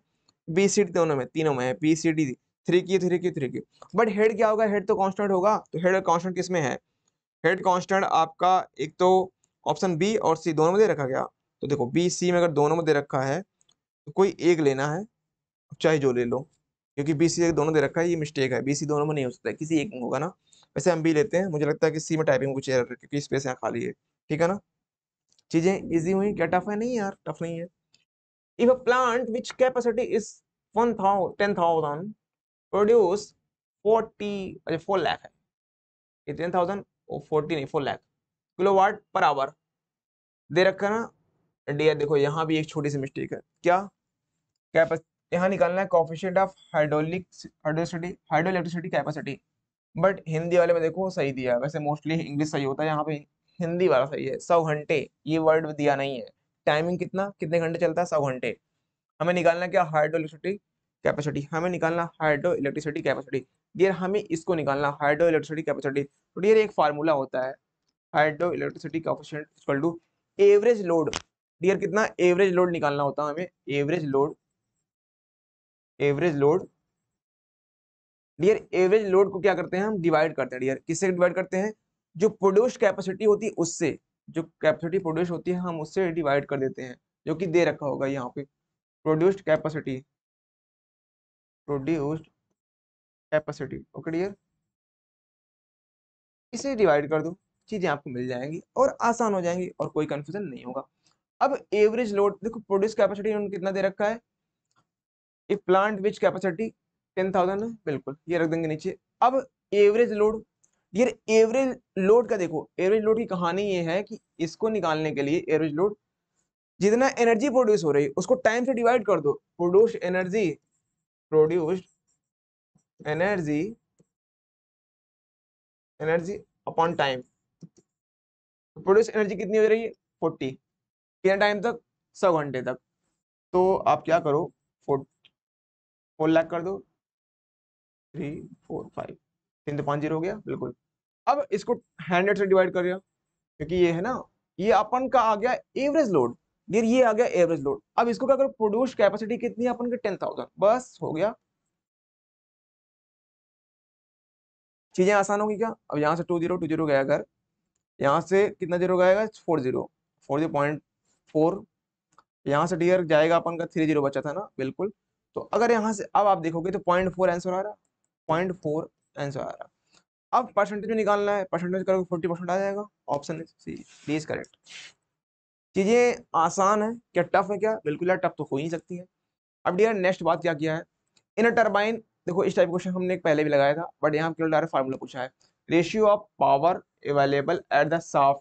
बी सी डी दोनों में तीनों में है बी सी डी थ्री की थ्री की थ्री की बट हेड क्या होगा हेड तो कॉन्स्टेंट होगा तो हेड कॉन्स्टेंट किसमें है हेड कांस्टेंट आपका एक तो ऑप्शन बी और सी दोनों में दे रखा गया तो देखो बी सी में अगर दोनों में दे रखा है तो कोई एक लेना है चाहे जो ले लो क्योंकि बी सी दोनों दे रखा है ये मिस्टेक है बी सी दोनों में नहीं हो सकता है किसी एक में होगा ना वैसे हम बी लेते हैं मुझे लगता है कि सी में टाइपिंग कुछ एयर क्योंकि स्पेस यहाँ खाली है ठीक है ना चीज़ें ईजी हुई क्या टफ है नहीं यार टफ नहीं है if a plant which capacity is one ten thousand produce forty अरे फोर लाख है ये टेन थाउजेंड फोर्टी नहीं four lakh watt per hour दे रखा ना डियर देखो यहाँ भी एक छोटी सी मिस्टेक है क्या कैपेस यहाँ निकालना है कॉफिशियंट ऑफ हाइड्रोलिक हाइड्रोसिटी hydro electricity capacity but Hindi वाले में देखो सही दिया है वैसे मोस्टली इंग्लिश सही होता है यहाँ पे हिंदी वाला सही है सौ घंटे ये वर्ड दिया नहीं है टाइमिंग कितना कितने घंटे चलता है सौ घंटे हमें निकालना क्या हाइड्रो इलेक्ट्रिसिटी कैपेसिटी हमें निकालना हाइड्रो इलेक्ट्रिसिटी कैपेसिटी डियर हमें इसको निकालना हाइड्रो इलेक्ट्रिसिटी कैपेसिटी तो डियर एक फार्मूला होता है hydro electricity capacity equal to average load dear कितना एवरेज लोड निकालना होता है हमें average load average load dear average load को क्या करते हैं हम डिवाइड करते हैं डियर किससे डिवाइड करते हैं जो प्रोड्यूस कैपेसिटी होती है उससे जो कैपेसिटी प्रोड्यूस होती है हम उससे डिवाइड कर देते हैं जो कि दे रखा होगा यहाँ पे produced capacity produced capacity okay dear इसे डिवाइड कर दो चीज़ें आपको मिल जाएंगी और आसान हो जाएंगी और कोई कंफ्यूजन नहीं होगा अब एवरेज लोड देखो प्रोड्यूस कैपेसिटी उन्होंने कितना दे रखा है एक plant which capacity ten thousand है बिल्कुल ये रख देंगे नीचे अब एवरेज लोड ये एवरेज लोड का देखो एवरेज लोड की कहानी ये है कि इसको निकालने के लिए एवरेज लोड जितना एनर्जी प्रोड्यूस हो रही है उसको टाइम से डिवाइड कर दो produce energy produced energy energy upon time तो प्रोड्यूस एनर्जी कितनी हो है फोर्टी कितने टाइम तक सौ घंटे तक तो आप क्या करो फोर फोर लाख कर दो थ्री फोर फाइव तीन तो पाँच जीरो हो गया बिल्कुल अब इसको हंड्रेड से डिवाइड कर दिया क्योंकि ये है ना ये अपन का आ गया एवरेज लोड ये आ गया एवरेज लोड अब इसको क्या करो प्रोड्यूस कैपेसिटी कितनी है अपन के टेन थाउजेंड बस हो गया चीज़ें आसान होगी क्या अब यहाँ से टू जीरो टू जीरो गया घर यहाँ से कितना जीरो गएगा four zero four zero point four यहाँ से डियर जाएगा अपन का थ्री जीरो बचा था ना बिल्कुल तो अगर यहाँ से अब आप देखोगे तो पॉइंट फोर आंसर आ रहा पॉइंट फोर आंसर आ रहा अब परसेंटेज में निकालना है परसेंटेज करोगे फोर्टी परसेंट आ जाएगा ऑप्शन सी प्लीज करेक्ट चीज़ें आसान है क्या टफ है क्या बिल्कुल यार टफ तो हो ही सकती है अब डियर नेक्स्ट बात क्या किया है इन अ टर्बाइन देखो इस टाइप क्वेश्चन हमने पहले भी लगाया था बट यहाँ केवल डायरेक्ट फार्मूला पूछा है ratio of power available at the shaft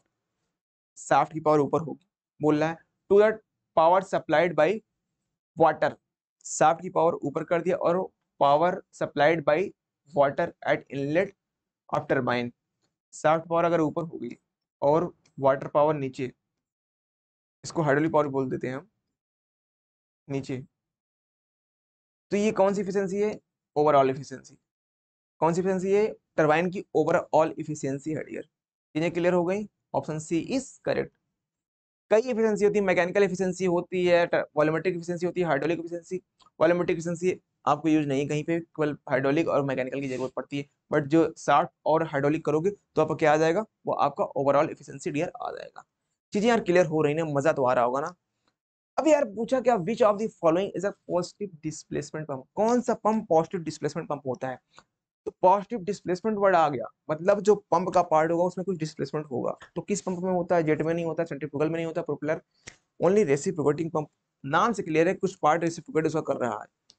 shaft की पावर ऊपर होगी बोल रहा है to that power supplied by water shaft की पावर ऊपर कर दिया और power supplied by water at inlet of turbine shaft power अगर ऊपर होगी और वाटर पावर नीचे इसको हाइड्रोलिक पावर बोल देते हैं हम नीचे तो ये कौन सी इफिशियंसी है ओवरऑल इफिशियंसी कौन सी इफिशियंसी है टर्बाइन की ओवरऑल इफिशियंसी है डियर चीज़ें क्लियर हो गई ऑप्शन सी इज करेक्ट कई इफिशियंसी होती है मैकेनिकल इफिशियंसी होती है वॉलोमेट्रिक इफिशियंसी होती है हाइड्रोलिक इफिशियंसी वॉल्यूमेट्रिक इफिशियंसी आपको यूज नहीं कहीं पे केवल हाइड्रोलिक और मैकेनिकल की जरूरत पड़ती है बट जो शार्ट और हाइड्रोलिक करोगे तो आपको क्या आ जाएगा वो आपका ओवरऑल इफिशियंसी डियर आ जाएगा चीज़ें यार क्लियर हो रही है मज़ा तो आ रहा होगा ना अब यार पूछा क्या which of the following is a positive displacement pump कौन सा पंप पॉजिटिव डिस्प्लेसमेंट पंप होता है तो पॉजिटिव डिस्प्लेसमेंट वर्ड आ गया मतलब जो पंप का पार्ट होगा उसमें कुछ डिस्प्लेसमेंट होगा तो किस पंप में होता है जेट में नहीं होता सेंट्रीफ्यूगल में नहीं होता प्रोपेलर ओनली रेसिप्रोकेटिंग पंप नाम से क्लियर है कुछ पार्ट रेसिप्रोकेट उसका कर रहा है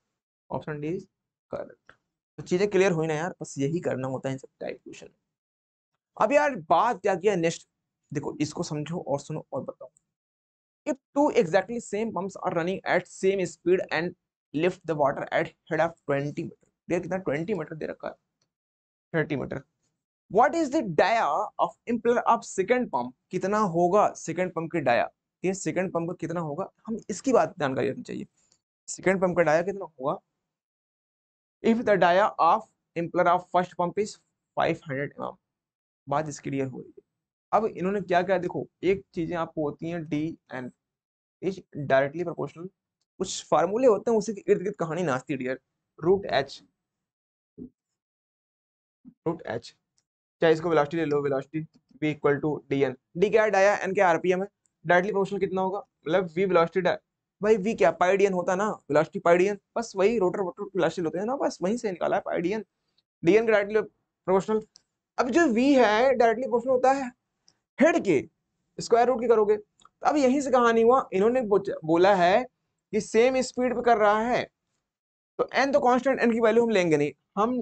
ऑप्शन डी इज करेक्ट तो चीजें क्लियर हुई ना यार बस यही करना होता है इन सब टाइप क्वेश्चन अब यार बात क्या किया नेक्स्ट देखो इसको समझो और सुनो और बताओ if two exactly same pumps are running at same speed and lift the water at head of 20 meter there kitna 20 meter de rakha hai 30 meter what is the dia of impeller of second pump kitna hoga second pump के dia ye second pump ka kitna hoga hum iski baat jankari रखनी chahiye second pump ka dia kitna hoga if the dia of impeller of first pump is 500 mm baat is clear ho rahi hai अब इन्होंने क्या क्या देखो एक चीजें आपको होती हैं D N is directly proportional कुछ फार्मूले होते हैं उसी के इर्द गिर्द कहानी नाचती dear root H root H चाहे इसको वेलोसिटी ले लो velocity V equal to D N D क्या डाया एन क्या आरपीएम है डायरेक्टली प्रोपोर्शनल कितना होगा मतलब वी वेलोसिटी भाई वी क्या पाई डीएन होता ना वेलोसिटी पाई डीएन बस वही रोटर वोटर वेलोसिटी होते हैं ना बस वहीं से निकाला है पाई डीएन डीएन का डायरेक्टली प्रोपोर्शनल अब जो वी है डायरेक्टली प्रोपोर्शनल होता है हेड के स्क्वायर रूट की करोगे अब यहीं से कहानी हुआ इन्होंने बोला है कि सेम स्पीड पे कर रहा है तो एन तो कांस्टेंट एन की वैल्यू हम लेंगे नहीं हम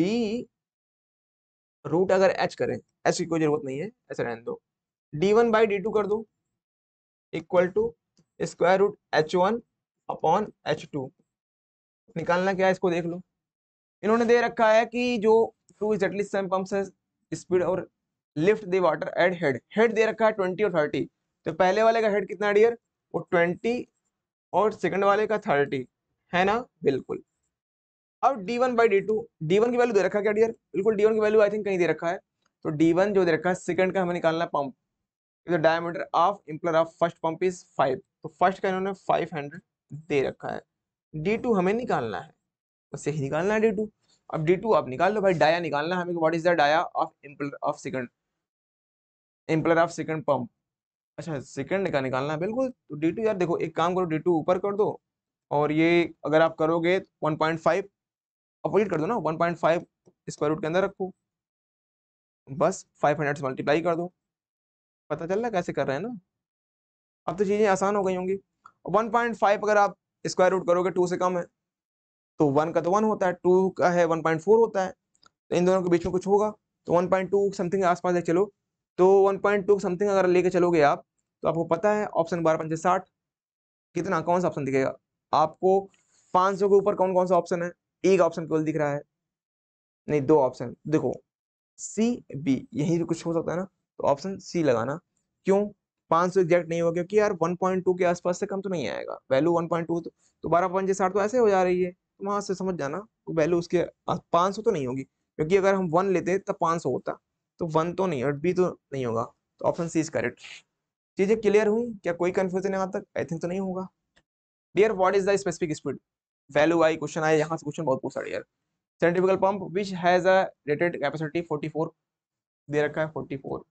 डी रूट अगर एच करें एच की कोई जरूरत नहीं है ऐसे रहने दो D one by D two कर दो equal to square root H one upon H two निकालना क्या है इसको देख लो इन्होंने दे रखा है कि जो two is at least same pump से स्पीड और lift the water at head head दे रखा है ट्वेंटी और थर्टी तो पहले वाले का हेड कितना डियर वो ट्वेंटी और सेकंड वाले का थर्टी है ना बिल्कुल अब D one by D two D one की वैल्यू दे रखा है क्या डियर बिल्कुल डी वन की वैल्यू आई थिंक कहीं दे रखा है तो डी वन जो दे रखा है सेकंड का हमें निकालना pump the diameter of impeller of first pump is five तो फर्स्ट का इन्होंने फाइव हंड्रेड दे रखा है डी टू हमें निकालना है बस यही निकालना है डी टू अब डी टू आप निकाल लो भाई डाया निकालना है हमें what is the dia of impeller of second impeller of second pump अच्छा सेकंड का निकालना है बिल्कुल तो डी टू यार देखो एक काम करो डी टू ऊपर कर दो और ये अगर आप करोगे वन पॉइंट फाइव अपोजिट कर दो ना one point five square root के अंदर रखो बस फाइव हंड्रेड से मल्टीप्लाई कर दो पता चल रहा कैसे कर रहे हैं ना अब तो चीज़ें आसान हो गई होंगी वन पॉइंट फाइव अगर आप स्क्वायर रूट करोगे टू से कम है तो वन का तो वन होता है टू का है वन पॉइंट फोर होता है तो इन दोनों के बीच में कुछ होगा तो वन पॉइंट टू समथिंग आसपास है चलो तो 1.2 समथिंग अगर लेके चलोगे आप तो आपको पता है ऑप्शन बारह पंचे साठ कितना कौन सा ऑप्शन दिखेगा आपको 500 के ऊपर कौन कौन सा ऑप्शन है एक ऑप्शन केवल दिख रहा है नहीं दो ऑप्शन देखो सी बी यहीं तो कुछ हो सकता है ना तो ऑप्शन सी लगाना क्यों 500 एग्जैक्ट नहीं होगा क्योंकि यार 1.2 के आसपास से कम तो नहीं आएगा वैल्यू 1.2 तो, तो बारह पंचे साठ तो ऐसे हो जा रही है तो वहाँ से समझ जाना वैल्यू उसके पाँच तो नहीं होगी क्योंकि अगर हम वन लेते तब पाँच होता तो वन तो नहीं और बी तो नहीं होगा तो ऑप्शन सी इज करेक्ट चीज़ें क्लियर हुई क्या कोई कन्फ्यूजन यहाँ तक आई थिंक तो नहीं होगा dear what is the specific speed value I question आया यहाँ से क्वेश्चन बहुत पूछा dear centrifugal pump which has rated capacity forty four दे रखा है forty four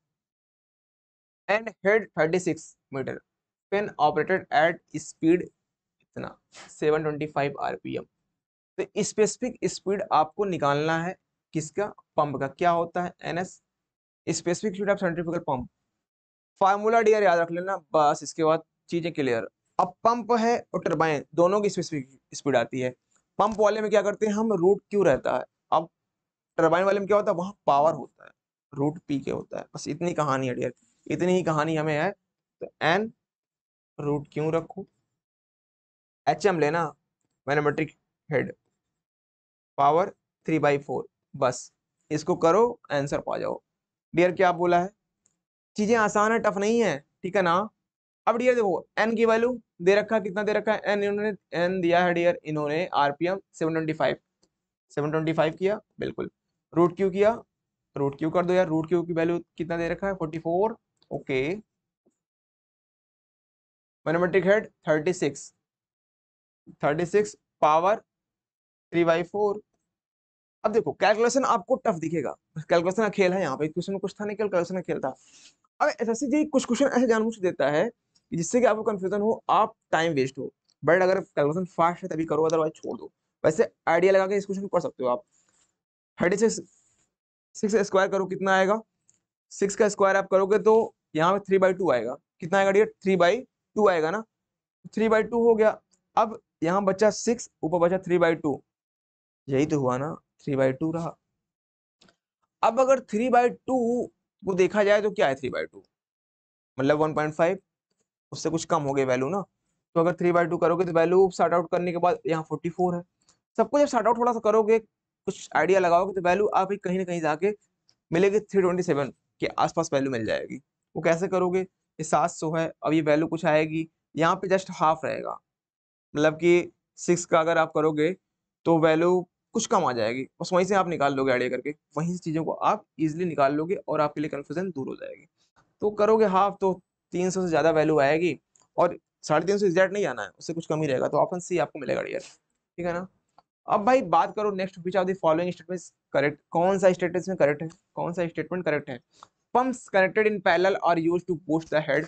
and head thirty six metre when operated at speed इतना पी एम तो स्पेसिफिक स्पीड आपको निकालना है किसका पंप का क्या होता है N S specific fluid of centrifugal pump formula dear याद रख लेना बस इसके बाद चीज़ें क्लियर अब पंप है और टर्बाइन दोनों की स्पेसिफिक स्पीड आती है पंप वाले में क्या करते हैं हम रूट क्यू रहता है अब टर्बाइन वाले में क्या होता है वहाँ पावर होता है रूट पी के होता है बस इतनी कहानी है डियर इतनी ही कहानी हमें है तो एन रूट क्यों रखो एच एम लेना manometric head power three by four बस इसको करो आंसर पा जाओ डियर क्या बोला है चीजें आसान है टफ नहीं है ठीक है ना अब डियर देखो एन की वैल्यू दे रखा कितना दे रखा है एन इन्होंने एन दिया है डियर इन्होंने आरपीएम 725 725 किया बिल्कुल रूट क्यू किया रूट क्यू कर दो यार रूट क्यू की वैल्यू कितना दे रखा है four okay manometric head thirty six thirty six power three by four अब देखो कैलकुलेशन आपको टफ दिखेगा कैलकुलेशन का खेल है यहाँ पे क्वेश्चन में कुछ था नहीं कैलकुलेशन का खेल था अब एस जी कुछ क्वेश्चन ऐसे जानबूझ देता है जिससे कि आपको कंफ्यूजन हो आप टाइम वेस्ट हो बट अगर कैलकुलेशन फास्ट है तभी करो अदरवाइज छोड़ दो वैसे आइडिया लगा के इस क्वेश्चन को सकते हो आप थर्टी सिक्स सिक्स स्क्वायर करो कितना आएगा सिक्स का स्क्वायर आप करोगे तो यहाँ पे थ्री बाई टू आएगा कितना आएगा डियर थ्री बाई टू आएगा ना थ्री बाई टू हो गया अब यहाँ बचा सिक्स ऊपर बचा थ्री बाई टू यही तो हुआ ना थ्री बाई टू रहा अब अगर थ्री बाई टू को देखा जाए तो क्या है थ्री बाई टू मतलब वन पॉइंट फाइव उससे कुछ कम हो गए वैल्यू ना तो अगर थ्री बाई टू करोगे तो वैल्यू स्टार्ट आउट करने के बाद यहाँ फोर्टी फोर है सबको जब स्टार्ट आउट थोड़ा सा करोगे कुछ आइडिया लगाओगे तो वैल्यू आप ही कहीं ना कहीं जाके मिलेगी थ्री ट्वेंटी सेवन के आसपास वैल्यू मिल जाएगी वो कैसे करोगे ये सात सौ है अब ये वैल्यू कुछ आएगी यहाँ पे जस्ट हाफ रहेगा मतलब कि सिक्स का अगर आप करोगे तो वैल्यू कुछ कम आ जाएगी बस वहीं से आप निकाल लोगे आइडिया करके वहीं से चीज़ों को आप इजिली निकाल लोगे और आपके लिए कन्फ्यूजन दूर हो जाएगी तो करोगे हाफ तो तीन सौ से ज़्यादा वैल्यू आएगी और साढ़े तीन सौ एग्जैक्ट नहीं आना है उससे कुछ कम ही रहेगा तो ऑप्शन सी आपको मिलेगा डियर ठीक है ना अब भाई बात करो next which of the following statements correct कौन सा स्टेटमेंट में करेक्ट है कौन सा स्टेटमेंट करेक्ट है pumps connected in parallel are use to boost the head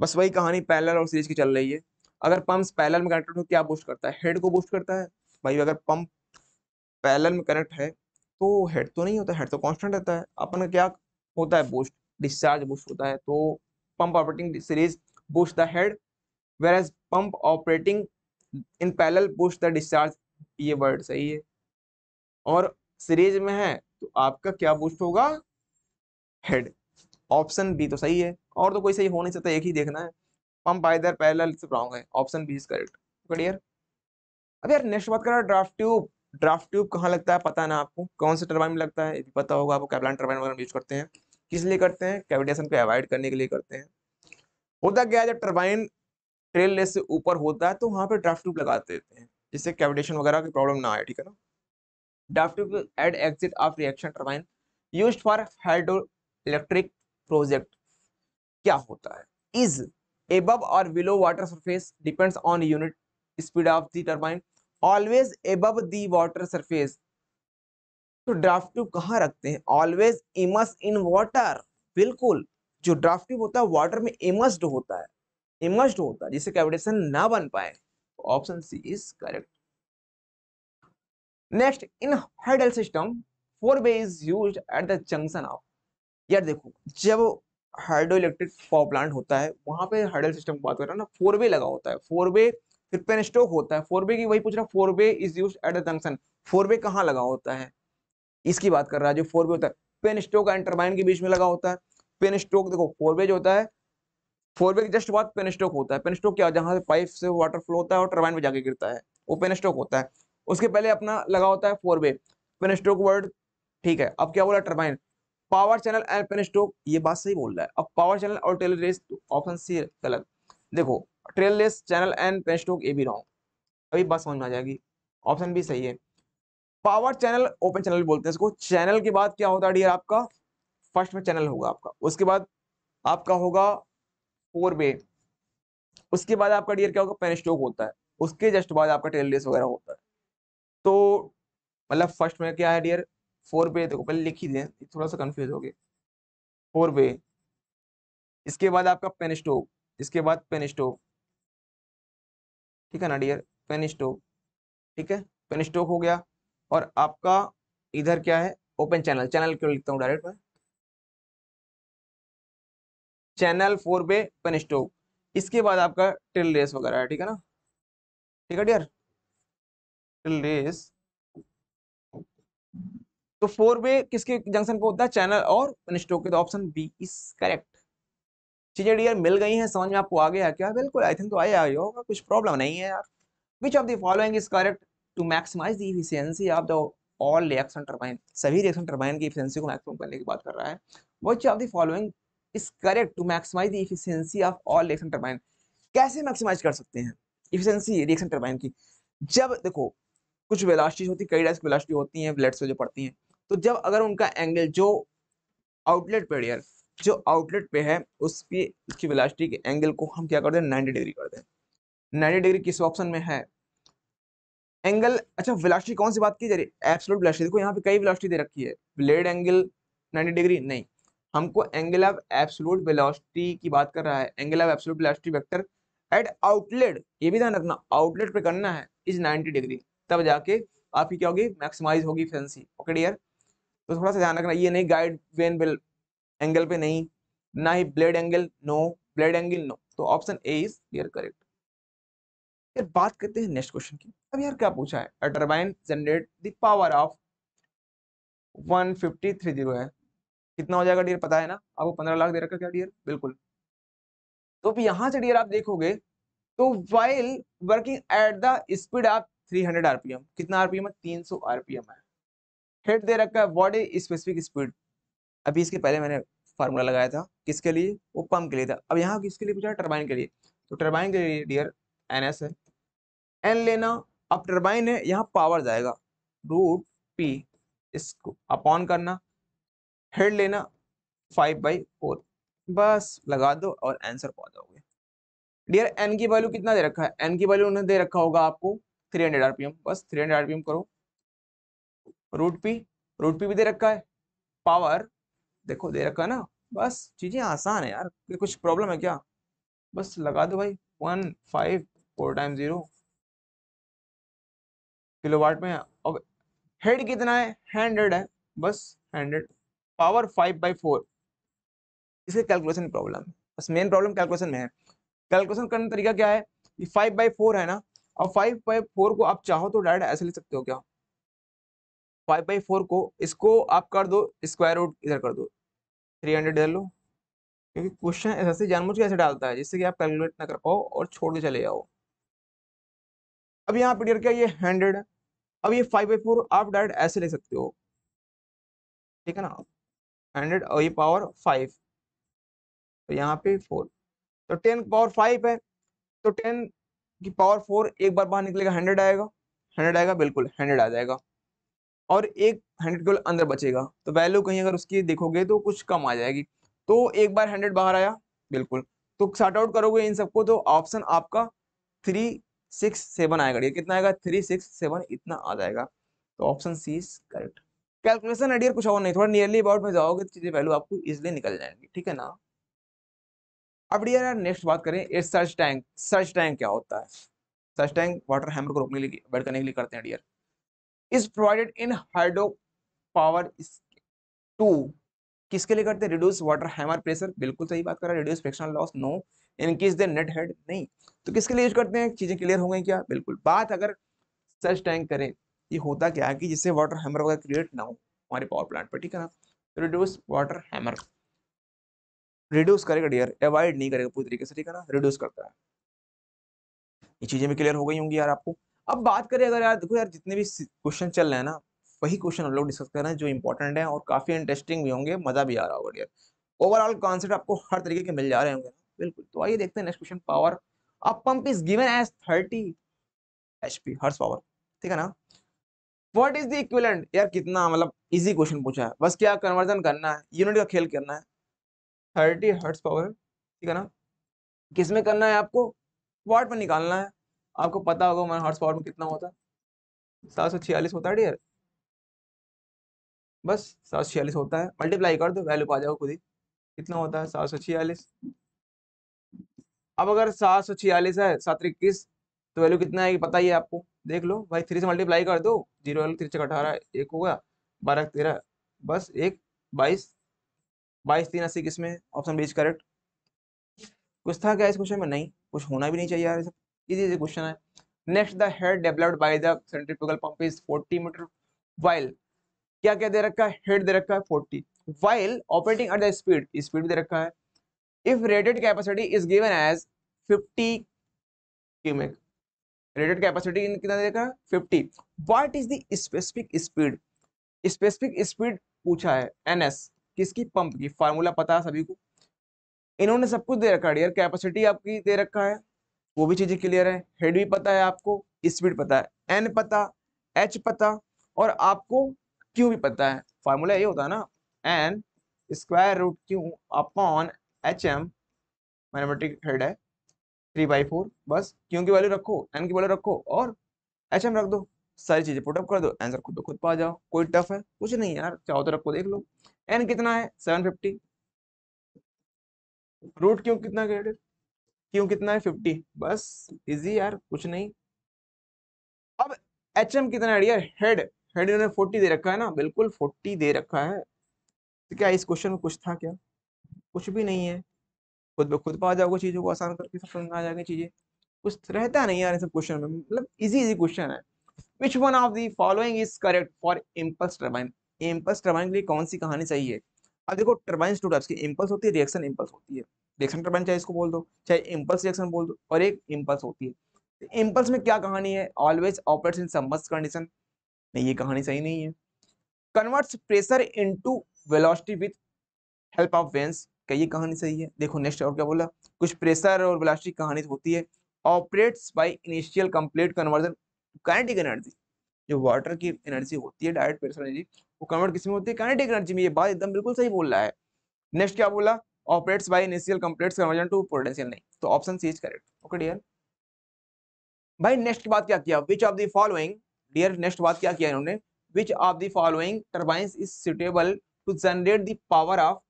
बस वही कहानी पैरेलल और सीरीज की चल रही है अगर पंप्स पैरेलल में कनेक्टेड हो क्या बूस्ट करता है हेड को बूस्ट करता है भाई अगर पंप पैरेलल में कनेक्ट है तो हेड तो नहीं होता हेड तो कांस्टेंट रहता है अपन का क्या होता है बूस्ट डिस्चार्ज बूस्ट होता है तो pump operating series boost the head whereas pump operating in parallel boost the discharge ये वर्ड सही है और सीरीज में है तो आपका क्या बूस्ट होगा हेड ऑप्शन बी तो सही है और तो कोई सही हो नहीं सकता एक ही देखना है पंप आइदर पैरेलल से रॉन्ग है option B is correct clear अब यार नेक्स्ट बात कर रहा है ड्राफ्ट ट्यूब ड्राफ्ट ट्यूब कहाँ लगता है पता ना आपको कौन से टर्बाइन में लगता है ये पता होगा आपको कैबलाइन टर्बाइन वगैरह यूज करते हैं किस लिए करते हैं कैविटेशन को अवॉइड करने के लिए करते हैं होता क्या है जब टर्बाइन ट्रेल लेस से ऊपर होता है तो वहाँ पर ड्राफ्ट ट्यूब लगा देते हैं जिससे कैविटेशन वगैरह की प्रॉब्लम ना आए ठीक है ना draft tube at exit of reaction turbine use for hydro electric project क्या होता है इज एबव और below water surface depends on unit speed of the turbine always above the water surface तो ड्राफ्ट ट्यूब कहाँ रखते हैं ऑलवेज इमस इन वाटर बिल्कुल जो ड्राफ्ट ट्यूब होता है वाटर में इमस्ड होता है इमस्ड होता है जिससे कैविटेशन ना बन पाए option C is correct next in hydel system forebay is use at the junction of यार देखो जब हाइड्रो इलेक्ट्रिक पावर प्लांट होता है वहां पे हाइडल सिस्टम की बात कर रहा है ना फोर वे लगा होता है फोर वे फिर पेन होता है फोरबे की वही पूछ रहा है forebay is use at a junction forebay कहाँ लगा होता है इसकी बात कर रहा है जो फोरबे होता है पेन स्टोक एंड टर्बाइन के बीच में लगा होता है पेन स्टोक देखो फोरबे जो होता है फोरवे के जस्ट बाद पेन स्टोक होता है पेन स्टोक क्या जहाँ से पाइप से वाटर फ्लो होता है और टर्बाइन में जाके गिरता है वो पेन स्टोक होता है उसके पहले अपना लगा होता है फोरवे पेन स्टोक वर्ड ठीक है अब क्या बोला turbine power channel and penstock ये बात सही बोल रहा है अब पावर चैनल और टेलर ऑप्शन सी गलत देखो tailrace channel and penstock A भी रॉन्ग अभी बात समझ में आ जाएगी ऑप्शन भी सही है पावर चैनल ओपन चैनल बोलते हैं इसको चैनल के बाद क्या होता है डियर आपका फर्स्ट में चैनल होगा आपका उसके बाद आपका होगा फोर वे उसके बाद आपका डियर क्या होगा पेन स्ट्रोक होता है उसके जस्ट बाद आपका ट्रेललेस वगैरह होता है तो मतलब फर्स्ट में क्या है डियर फोर वे देखो पहले लिख ही दें थोड़ा सा कन्फ्यूज हो गए फोर वे इसके बाद आपका पेन स्ट्रोक इसके बाद पेन स्ट्रोक ठीक है ना डियर पेन स्टोक ठीक है पेन स्टोक हो गया और आपका इधर क्या है ओपन चैनल चैनल क्यों लिखता हूँ डायरेक्ट में channel forebay penstock इसके बाद आपका ट्रिल रेस वगैरह है ठीक है ना ठीक है डियर ट्रिल रेस तो फोर बे किसके जंक्शन पे होता है चैनल और पेन स्टोक के तो ऑप्शन बी इज करेक्ट चीज़ें डियर मिल गई हैं समझ में आपको आ गया क्या बिल्कुल आई थिंक तो आया ही होगा कुछ प्रॉब्लम नहीं है यार which of the following is correct to maximize the efficiency of the all reaction turbine सभी रिएक्शन टर्बाइन की इफिशियंसी को मैक्सिमम करने की बात कर रहा है which of the following is correct to maximize the efficiency of all reaction turbine कैसे मैक्सिमाइज कर सकते हैं इफिशियंसी रिएक्शन टर्बाइन की जब देखो कुछ वेलासिटी होती कई टाइप्स वेलासिटी होती हैं ब्लड से जो पड़ती हैं तो जब अगर उनका एंगल जो आउटलेट पेडियर जो आउटलेट पे है उस पे उसकी वेलासिटी के एंगल को हम क्या कर दें 90 डिग्री कर दें 90 डिग्री किस ऑप्शन में है एंगल अच्छा वेलासिटी कौन सी बात की जा रही है एब्सोलूट वेलासिटी देखो यहाँ पे कई वेलासिटी दे रखी है ब्लेड एंगल 90 डिग्री नहीं हमको एंगल ऑफ एब्सोलूट वेलोसिटी की बात कर रहा है angle of absolute velocity vector at outlet ये भी ध्यान रखना आउटलेट पे करना है इज 90 डिग्री तब जाके आपकी क्या होगी मैक्सिमाइज होगी इफिशेंसी ओके डियर तो थोड़ा सा ध्यान रखना ये नहीं गाइड वेन एंगल पे नहीं ना ही blade angle no blade angle no तो option A is clear correct यार बात करते हैं नेक्स्ट क्वेश्चन की अब यार क्या पूछा है a turbine generate the power of 153 है कितना हो जाएगा डियर पता है ना आपको 15 लाख दे रखा क्या डियर बिल्कुल तो अब यहाँ से डियर आप देखोगे तो while working at the speed of 300 RPM कितना आरपीएम है 300 आरपीएम है हेड दे रखा है बॉडी स्पेसिफिक स्पीड अभी इसके पहले मैंने फार्मूला लगाया था किसके लिए वो पंप के लिए था अब यहाँ किसके लिए पूछा टर्बाइन के लिए तो टर्बाइन के लिए डियर एन एस है एन लेना अब टर्बाइन है यहाँ पावर जाएगा रूट पी इसको अपॉन करना हेड लेना फाइव बाई फोर बस लगा दो और आंसर पा जाओगे डियर एन की वैल्यू कितना दे रखा है एन की वैल्यू उन्होंने दे रखा होगा आपको थ्री हंड्रेड एम बस थ्री हंड्रेड एम करो रूट पी रूट पी भी दे रखा है पावर देखो दे रखा है ना बस चीज़ें आसान है यार कुछ प्रॉब्लम है क्या बस लगा दो भाई one five four time zero kilo watt में अब हेड कितना है हंड्रेड है बस hundred power five by four इसे कैलकुलेशन प्रॉब्लम बस मेन प्रॉब्लम कैलकुलेशन में है कैलकुलेशन करने का तरीका क्या है ये फाइव बाई फोर है ना और फाइव बाई फोर को आप चाहो तो डायरेक्ट ऐसे ले सकते हो क्या फाइव बाई फोर को इसको आप कर दो स्क्वायर रूट इधर कर दो थ्री हंड्रेड डाल लो क्योंकि क्वेश्चन ऐसा से जानबूझ के ऐसे डालता है जिससे कि आप कैलकुलेट ना कर पाओ और छोड़ के चले जाओ अब यहाँ पे डर क्या ये हंड्रेड अब ये फाइव बाई फोर आप डायरेक्ट ऐसे ले सकते हो ठीक है ना हंड्रेड और ये पावर फाइव तो यहाँ पे फोर तो टेन पावर फाइव है तो टेन की पावर फोर एक बार बाहर निकलेगा हंड्रेड आएगा हंड्रेड आएगा बिल्कुल हंड्रेड आ जाएगा और एक हंड्रेड केवल अंदर बचेगा तो वैल्यू कहीं अगर उसकी देखोगे तो कुछ कम आ जाएगी तो एक बार हंड्रेड बाहर आया बिल्कुल तो शॉर्ट आउट करोगे इन सबको तो ऑप्शन आपका थ्री सिक्स सेवन आएगा ये कितना आएगा थ्री सिक्स सेवन इतना आ जाएगा तो option C is correct calculation idea कुछ और नहीं थोड़ा नियरली अबाउट में जाओगे तो चीज़ें वैल्यू आपको इजिली निकल जाएंगी ठीक है ना अब डियर यार नेक्स्ट बात करें सर्च टैंक सर्च टैंक क्या होता है सर्च टैंक वाटर हैमर को रोकने के लिए अवॉइड करने के लिए करते हैं dear is provided in hydro power to किसके लिए करते हैं रिड्यूस वाटर हैमर प्रेशर बिल्कुल सही बात कर रहा है reduce frictional loss no in case the net head नहीं तो किसके लिए यूज करते हैं चीजें क्लियर हो गई क्या बिल्कुल बात अगर सर्च टैंक करें ये होता क्या है कि जिससे वाटर हैमर वगैरह क्रिएट ना हो हमारे पावर प्लांट पर ठीक है ना रिड्यूस वाटर हैमर रिड्यूस करेगा डियर अवॉइड नहीं करेगा पूरी तरीके से ठीक है ना रिड्यूस करता है ये चीजें भी क्लियर हो गई होंगी यार आपको अब बात करें अगर यार देखो यार जितने भी क्वेश्चन चल रहे हैं ना वही क्वेश्चन हम लोग डिस्कस कर रहे हैं जो इंपॉर्टेंट है और काफी इंटरेस्टिंग भी होंगे मजा भी आ रहा होगा यार ओवरऑल कॉन्सेप्ट आपको हर तरीके के मिल जा रहे होंगे बिल्कुल तो आइए देखते हैं next question power a pump is given as thirty H P horse power ठीक है ना वट इज द इक्विलेंट यार कितना मतलब इजी क्वेश्चन पूछा है बस क्या कन्वर्जन करना है यूनिट का खेल करना है थर्टी हर्ट्स पावर ठीक है ना किसमें करना है आपको वाट में निकालना है आपको पता होगा मैं हॉर्स पावर में कितना होता है सात सौ छियालीस होता है डियर बस सात सौ छियालीस होता है मल्टीप्लाई कर दो वैल्यू पा जाओ खुद ही कितना होता है सात सौ छियालीस अब अगर सात सौ छियालीस है सात इक्कीस तो वैल्यू कितना है पता ही है आपको देख लो भाई थ्री से मल्टीप्लाई कर दो जीरो वाले थ्री अठारह एक होगा बारह तेरह बस एक बाईस बाईस तीन अस्सी किस में ऑप्शन बीच करेक्ट कुछ था क्या इस क्वेश्चन में नहीं कुछ होना भी नहीं चाहिए यार इजी क्वेश्चन है next the head developed by the centrifugal pump is 40 metre while क्या क्या दे रखा है हेड दे रखा है 40 while operating at the speed speed भी दे रखा है if rated capacity is given as 50 cumec rated capacity कितना दे रखा है 50 what is the specific speed specific speed पूछा है एनएस किसकी पंप की फार्मूला पता है सभी को इन्होंने सब कुछ दे रखा है यार कैपेसिटी आपकी दे रखा है वो भी चीज़ें क्लियर है हेड भी पता है आपको स्पीड पता है एन पता एच पता और आपको क्यू भी पता है फार्मूला ये होता है ना N square root Q upon H M manometric head है थ्री बाई फोर बस क्यू की वैल्यू रखो एन की वैल्यू रखो और एच एम रख दो सारी चीज़ें पुटअप कर दो आंसर खुद खुद पा जाओ कोई टफ है कुछ नहीं यार चाहो तो रखो देख लो एन कितना है सेवन फिफ्टी रूट क्यों कितना ग्रेड क्यों कितना है फिफ्टी बस इजी यार कुछ नहीं अब एच एम कितना है यार हेड हेड इन्होंने फोर्टी दे रखा है ना बिल्कुल फोर्टी दे रखा है तो क्या इस क्वेश्चन में कुछ था क्या कुछ भी नहीं है खुद ब खुद पा जाओगे चीज़ों को आसान करके सब समझ आ जाएंगे चीज़ें कुछ तो रहता नहीं यार सब क्वेश्चन में मतलब इजी इजी क्वेश्चन है which one of the following is correct for impulse turbine impulse turbine के लिए कौन सी कहानी चाहिए अब देखो टर्बाइन टू टाइप्स की इम्पल्स होती है रिएक्शन इम्पल्स होती है रिएक्शन टर्बाइन चाहे इसको बोल दो चाहे इम्पल्स रिएक्शन बोल दो और एक इम्पल्स होती है इम्पल्स तो में क्या कहानी है ऑलवेज ऑपरेट्स इन समस्त कंडीशन नहीं ये कहानी सही नहीं है converts pressure into velocity with help of vanes ये कहानी सही है देखो नेक्स्ट और क्या बोला कुछ प्रेशर और वेलोसिटी कहानी होती है operates by initial complete conversion kinetic energy जो वाटर की एनर्जी होती है डायरेक्ट प्रेशर एनर्जी वो कन्वर्ट किस में होती है काइनेटिक एनर्जी में ये बात एकदम बिल्कुल सही बोल रहा है नेक्स्ट क्या बोला operates by initial complete conversion to potential नहीं तो option C is correct okay dear भाई नेक्स्ट की बात क्या किया which of the following dear next बात क्या किया इन्होंने which of the following turbines is suitable to generate the power of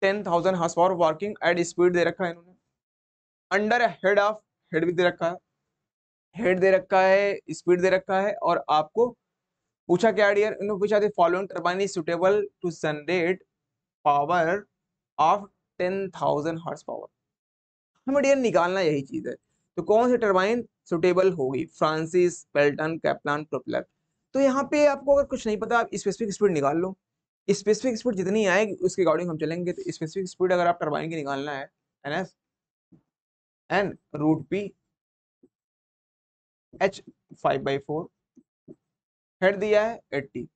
ten thousand horse power working at speed दे रखा है इन्होंने अंडर हेड ऑफ हेड भी दे रखा है हेड दे रखा है स्पीड दे रखा है और आपको पूछा क्या डियर इन्होंने पूछा the following turbine is suitable to generate power of ten thousand horse power हमें डियर निकालना यही चीज़ है तो कौन सी टर्बाइन सुटेबल होगी फ्रांसिस पेल्टन कैप्लान प्रोपलर तो यहाँ पे आपको अगर कुछ नहीं पता आप स्पेसिफिक स्पीड निकाल लो स्पेसिफिक स्पीड जितनी आएगी उसके अकॉर्डिंग हम चलेंगे तो स्पेसिफिक स्पीड अगर आप टर्बाइन की निकालना है N S N root P H five by four head दिया है एट्टी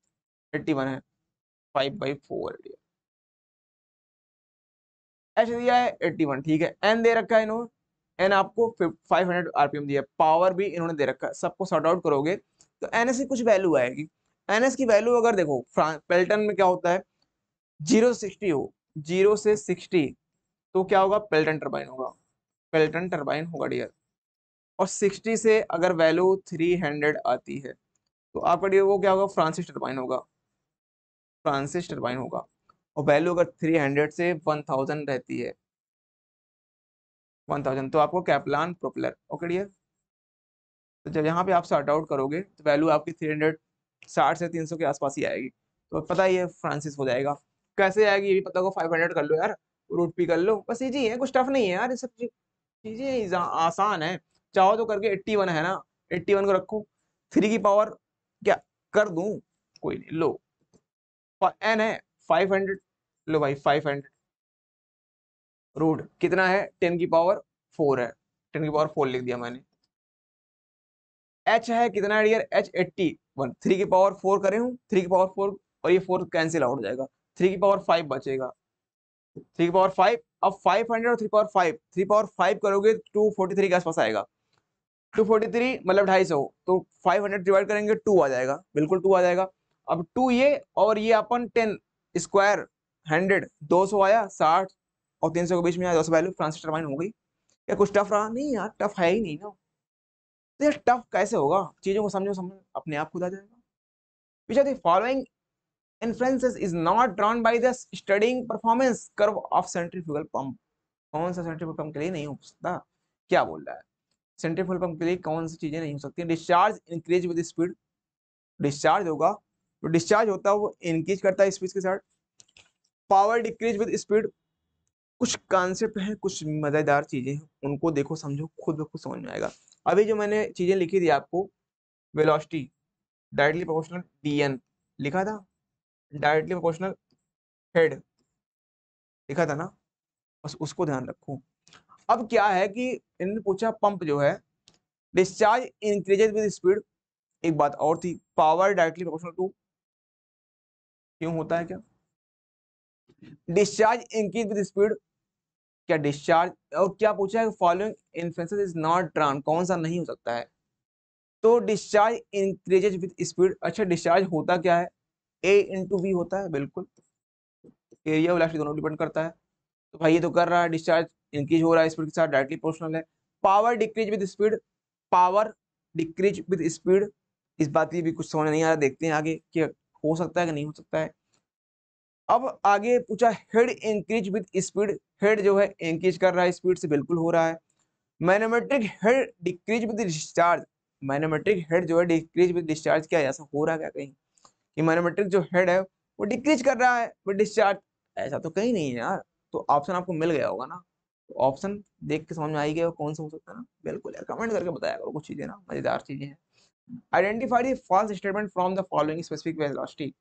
एट्टी वन है फाइव बाई फोर दिया एच दिया है एट्टी वन ठीक है एन दे रखा है इन्होंने एन आपको फाइव हंड्रेड आरपीएम दिया है पावर भी इन्होंने दे रखा है सबको सॉर्ट आउट करोगे तो एन एस की कुछ वैल्यू आएगी एन एस की वैल्यू अगर देखो पेल्टन में क्या होता है जीरो सिक्सटी हो जीरो से सिक्सटी तो क्या होगा पेल्टन टर्बाइन होगा पेल्टन टर्बाइन होगा डियर और सिक्सटी से अगर वैल्यू थ्री हंड्रेड आती है तो आपका डियर वो क्या होगा फ्रांसिस टर्बाइन होगा फ्रांसिस टर्बाइन होगा और वैल्यू अगर थ्री हंड्रेड से वन थाउजेंड रहती है वन थाउजेंड तो आपको कैपलान प्रोपलर ओके डियर तो जब यहाँ पे आप सॉर्ट आउट करोगे तो वैल्यू आपकी थ्री हंड्रेड साठ से तीन सौ के आसपास ही आएगी तो पता ही है फ्रांसिस हो जाएगा कैसे आएगी ये भी पता को फाइव हंड्रेड कर लो यार रूट पी कर लो बस ये है कुछ टफ नहीं है यार ये सब चीज़ें आसान है चाहो तो करके एट्टी वन है ना एट्टी वन को रखू थ्री की पावर क्या कर दू कोई नहीं लो एन है फाइव हंड्रेड लो भाई फाइव हंड्रेड रूट कितना है टेन की पावर फोर है टेन की पावर फोर लिख दिया मैंने एच है कितना है dear H eighty one three की पावर फोर करे हूँ थ्री की पावर फोर और ये फोर कैंसिल आउट हो जाएगा थ्री की पावर फाइव बचेगा थ्री की पावर फाइव अब फाइव हंड्रेड और three power five three power five करोगे टू फोर्टी थ्री के आसपास आएगा टू फोर्टी थ्री मतलब ढाई सौ तो फाइव हंड्रेड डिवाइड करेंगे टू आ जाएगा बिल्कुल टू आ जाएगा अब टू ये और ये अपन टेन स्क्वायर हंड्रेड दो सौ आया साठ और तीन सौ के बीच में आया दो सौ वैल्यू फ्रांसिस टर्माइन हो गई या कुछ टफ रहा नहीं यार टफ है ही नहीं ना तो यार टफ कैसे होगा चीज़ों को समझो समझो अपने आप खुद आ जाएगा पीछा the following influences is not drawn by the studying performance curve of centrifugal pump कौन सा सेंट्रीफ्यूगल पंप के लिए नहीं हो सकता क्या बोल रहा है सेंट्रीफ्यूगल पंप के लिए कौन सी चीज़ें नहीं हो सकती discharge increase with speed discharge होगा तो डिस्चार्ज होता है वो इंक्रीज करता है स्पीड के साथ पावर डिक्रीज विद स्पीड कुछ कॉन्सेप्ट हैं कुछ मज़ेदार चीज़ें हैं उनको देखो समझो खुद ब खुद समझ में आएगा अभी जो मैंने चीज़ें लिखी थी आपको वेलोसिटी डायरेक्टली प्रोपोर्शनल डी लिखा था डायरेक्टली प्रोपोर्शनल हेड लिखा था ना बस उसको ध्यान रखो अब क्या है कि इन्होंने पूछा पंप जो है डिस्चार्ज इंक्रीजेज विद स्पीड एक बात और थी पावर डायरेक्टली प्रोपोर्शनल टू क्यों होता है क्या डिस्चार्ज इंक्रीज विद स्पीड क्या डिस्चार्ज और क्या पूछा है following influences is not drawn कौन सा नहीं हो सकता है तो डिस्चार्ज इंक्रीजेज विद स्पीड अच्छा डिस्चार्ज होता क्या है ए इंटू बी होता है बिल्कुल एरिया और दोनों डिपेंड करता है तो भाई ये तो कर रहा है डिस्चार्ज इंक्रीज हो रहा है स्पीड के साथ डायरेक्टली प्रोपोर्शनल है power decrease with speed power decrease with speed इस बात की भी कुछ समझ नहीं आ रहा देखते हैं आगे कि हो सकता है कि नहीं हो सकता है अब आगे पूछा head increase with speed head जो है इंक्रीज कर रहा है स्पीड से बिल्कुल हो रहा है manometric head decrease with discharge manometric head जो है डिक्रीज विद डिस्चार्ज क्या ऐसा हो रहा है क्या कहीं कि मैनोमेट्रिक जो हेड है वो डिक्रीज कर रहा है विद डिस्चार्ज ऐसा तो कहीं नहीं है यार तो ऑप्शन आपको मिल गया होगा ना तो ऑप्शन देख के समझ में आई गया कौन सा हो सकता है ना बिल्कुल यार कमेंट करके बताया करो कुछ चीज़ें ना मज़ेदार चीज़ें हैं Identify the false statement from the following specific velocity.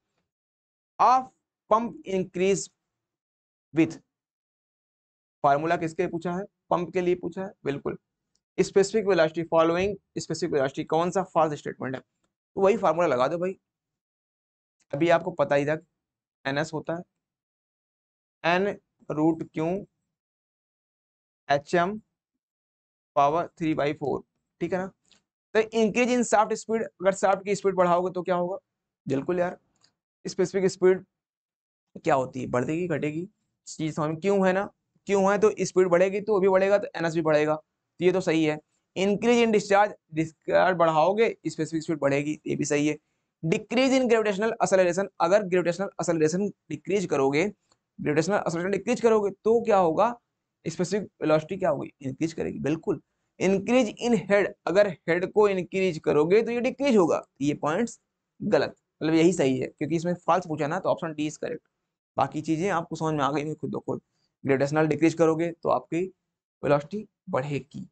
A pump increase with formula किसके पूछा है पंप के लिए पूछा है बिल्कुल specific velocity following specific velocity कौन सा फॉल्स स्टेटमेंट है तो वही फार्मूला लगा दो भाई अभी आपको पता ही था एन एस होता है N root Q H M power three by four ठीक है ना तो इंक्रीज इन साफ्ट स्पीड अगर साफ्ट की स्पीड बढ़ाओगे तो क्या होगा बिल्कुल यार स्पेसिफिक स्पीड क्या होती है बढ़ेगी घटेगी चीज समझ क्यों है ना क्यों है तो स्पीड बढ़ेगी तो भी बढ़ेगा तो एनएस भी बढ़ेगा तो ये तो सही है इंक्रीज इन डिस्चार्ज डिस्चार्ज बढ़ाओगे स्पेसिफिक स्पीड बढ़ेगी ये भी सही है डिक्रीज इन ग्रेविटेशनल असलेशन अगर ग्रेविटेशनल असलेशन डिक्रीज करोगे ग्रेविटेशनल असलेशन डिक्रीज करोगे तो क्या होगा स्पेसिफिक वेलोसिटी क्या होगी इंक्रीज करेगी बिल्कुल इंक्रीज इन हेड अगर हेड को इंक्रीज करोगे तो ये डिक्रीज होगा तो ये पॉइंट्स गलत मतलब यही सही है क्योंकि इसमें फॉल्स पूछा ना तो ऑप्शन डी इज करेक्ट बाकी चीजें आपको समझ में आ गई खुद खुद ग्रेडेशनल डिक्रीज करोगे तो आपकी वेलोसिटी बढ़ेगी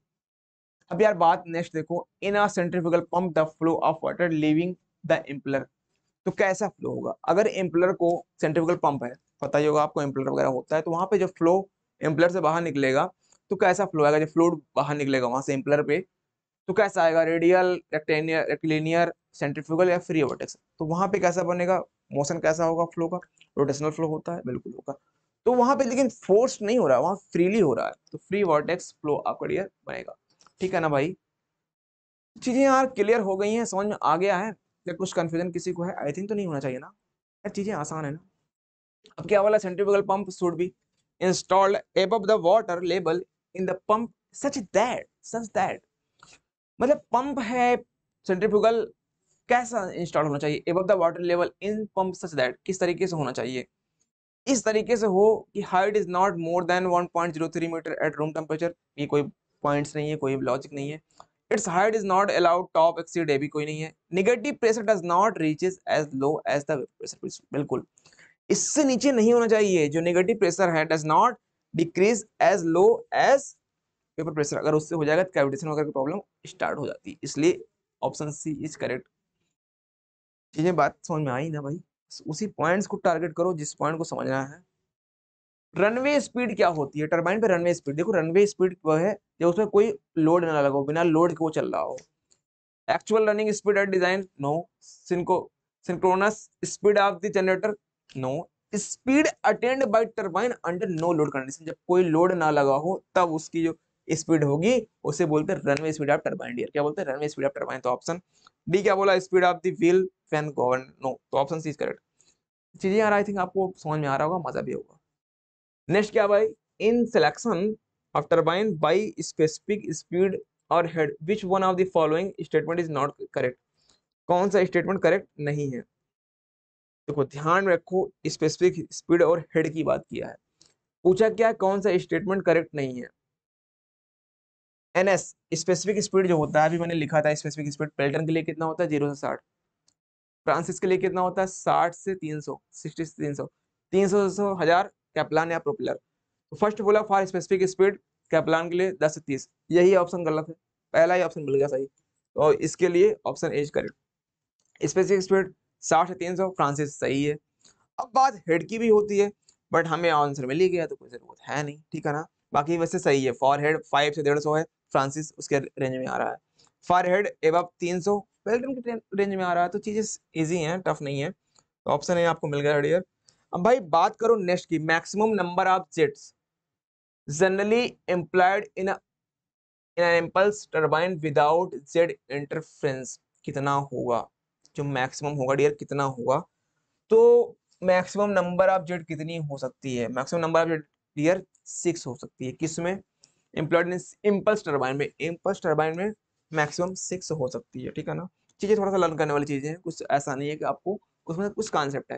अब यार बात नेक्स्ट देखो in a centrifugal pump the flow of water leaving the impeller तो कैसा फ्लो होगा अगर इम्पलर को सेंट्रिफ्यूगल पंप है पता ही होगा आपको इम्पलर वगैरह होता है तो वहां पे जो फ्लो इम्पलर से बाहर निकलेगा तो कैसा फ्लो आएगा जब फ्लोड बाहर निकलेगा वहां से इम्पलर पे तो कैसा आएगा रेडियल रेक्टेनियर रेक्टिलियर सेंट्रीफ्यूगल या फ्री वर्टेक्स तो वहां पे कैसा बनेगा मोशन कैसा होगा फ्लो का रोटेशनल फ्लो होता है बिल्कुल होगा तो वहां पे लेकिन फोर्स नहीं हो रहा है वहां फ्रीली हो रहा है तो फ्री वर्टेक्स फ्लो आपका डियर बनेगा ठीक है ना भाई चीजें यार क्लियर हो गई हैं समझ में आ गया है या कुछ कन्फ्यूजन किसी को है आई थिंक तो नहीं होना चाहिए ना यार चीजें आसान है ना अब क्या वाला centrifugal pump should be installed above the water level in the pump such that such that मतलब पंप है सेंट्रीफ्यूगल कैसा इंस्टॉल होना चाहिए above the water level in pump such that किस तरीके से होना चाहिए इस तरीके से हो कि height is not more than 1.03 metre at room temperature ये कोई पॉइंट्स नहीं है कोई लॉजिक नहीं है it's height is not allowed top exceed a भी कोई नहीं है negative pressure does not reach as low as the pressure बिल्कुल इससे नीचे नहीं होना चाहिए जो निगेटिव प्रेशर है does not decrease as low as vapour pressure अगर उससे हो जाएगा तो कैविटेशन वगैरह की प्रॉब्लम स्टार्ट हो जाती है इसलिए ऑप्शन सी इज करेक्ट चीज़ें बात समझ में आई ना भाई उसी पॉइंट्स को टारगेट करो जिस पॉइंट को समझना है रनवे स्पीड क्या होती है टर्बाइन पे रनवे स्पीड देखो रनवे स्पीड वह है जब उसमें कोई लोड ना लगा बिना लोड के वो चल रहा हो actual running speed at design no synchro synchronous speed of the generator no speed attained by turbine under no load condition जब कोई लोड ना लगा हो तब उसकी जो स्पीड होगी उसे बोलते हैं runaway speed of turbine dear क्या बोलते हैं रनवे स्पीड ऑफ टरबाइन तो ऑप्शन डी क्या बोला speed of the wheel fan govern no तो ऑप्शन सी इज करेक्ट चीजें यार आई थिंक आपको समझ में आ रहा होगा मजा भी होगा नेक्स्ट क्या भाई in selection of turbine by specific speed और head which one of the following statement is not correct कौन सा स्टेटमेंट करेक्ट नहीं है देखो ध्यान रखो स्पेसिफिक स्पीड और हेड की बात किया है पूछा क्या कौन सा स्टेटमेंट करेक्ट नहीं है एन एस स्पेसिफिक स्पीड जो होता है अभी मैंने लिखा था स्पेसिफिक स्पीड पेल्टन के लिए कितना होता है जीरो से साठ फ्रांसिस के लिए कितना होता है साठ से तीन सौ सिक्सटी से तीन सौ तीन सौ सौ हजार कैप्लान या प्रोपेलर तो फर्स्ट बोला फॉर स्पेसिफिक स्पीड कैप्लान के लिए दस से तीस यही ऑप्शन गलत है पहला ही ऑप्शन मिल गया सही तो इसके लिए option as correct specific speed साठ से तीन सौ फ्रांसिस सही है अब बात हेड की भी होती है बट हमें आंसर मिल ही गया तो कोई ज़रूरत है नहीं ठीक है ना बाकी वैसे सही है फॉर हेड फाइव से डेढ़ सौ है फ्रांसिस उसके रेंज में आ रहा है फॉर हेड एब तीन सौ वेल्टन के रेंज में आ रहा है तो चीज़ें ईजी हैं टफ नहीं है तो ऑप्शन है आपको मिल गया रेडियर अब भाई बात करो नेक्स्ट की maximum number of jets generally employed in in impulse turbine without jet interference कितना होगा जो मैक्सिमम होगा डियर कितना होगा तो मैक्सिमम नंबर ऑफ जेड कितनी हो सकती है maximum number of jet dear six हो सकती है किस में इम्प्लॉयड इन इम्पल्स टर्बाइन में इम्पल्स टर्बाइन में मैक्सिमम सिक्स हो सकती है ठीक है ना चीज़ें थोड़ा सा लर्न करने वाली चीज़ें हैं कुछ ऐसा नहीं है कि आपको उसमें कुछ कॉन्सेप्ट है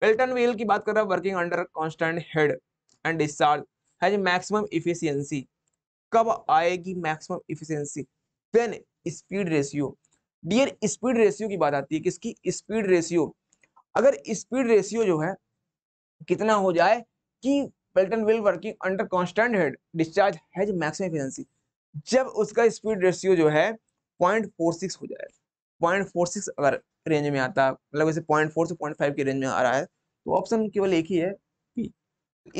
बेल्टन व्हील की बात कर रहा है working under constant head and discharge has maximum efficiency कब आएगी maximum efficiency then speed ratio dear speed ratio की बात आती है किसकी स्पीड रेशियो अगर स्पीड रेशियो जो है कितना हो जाए कि Pelton will working under constant head discharge has maximum efficiency जब उसका स्पीड रेशियो जो है पॉइंट फोर सिक्स हो जाए पॉइंट फोर सिक्स अगर रेंज में आता मतलब जैसे पॉइंट फोर से पॉइंट फाइव के रेंज में आ रहा है तो ऑप्शन केवल एक ही है पी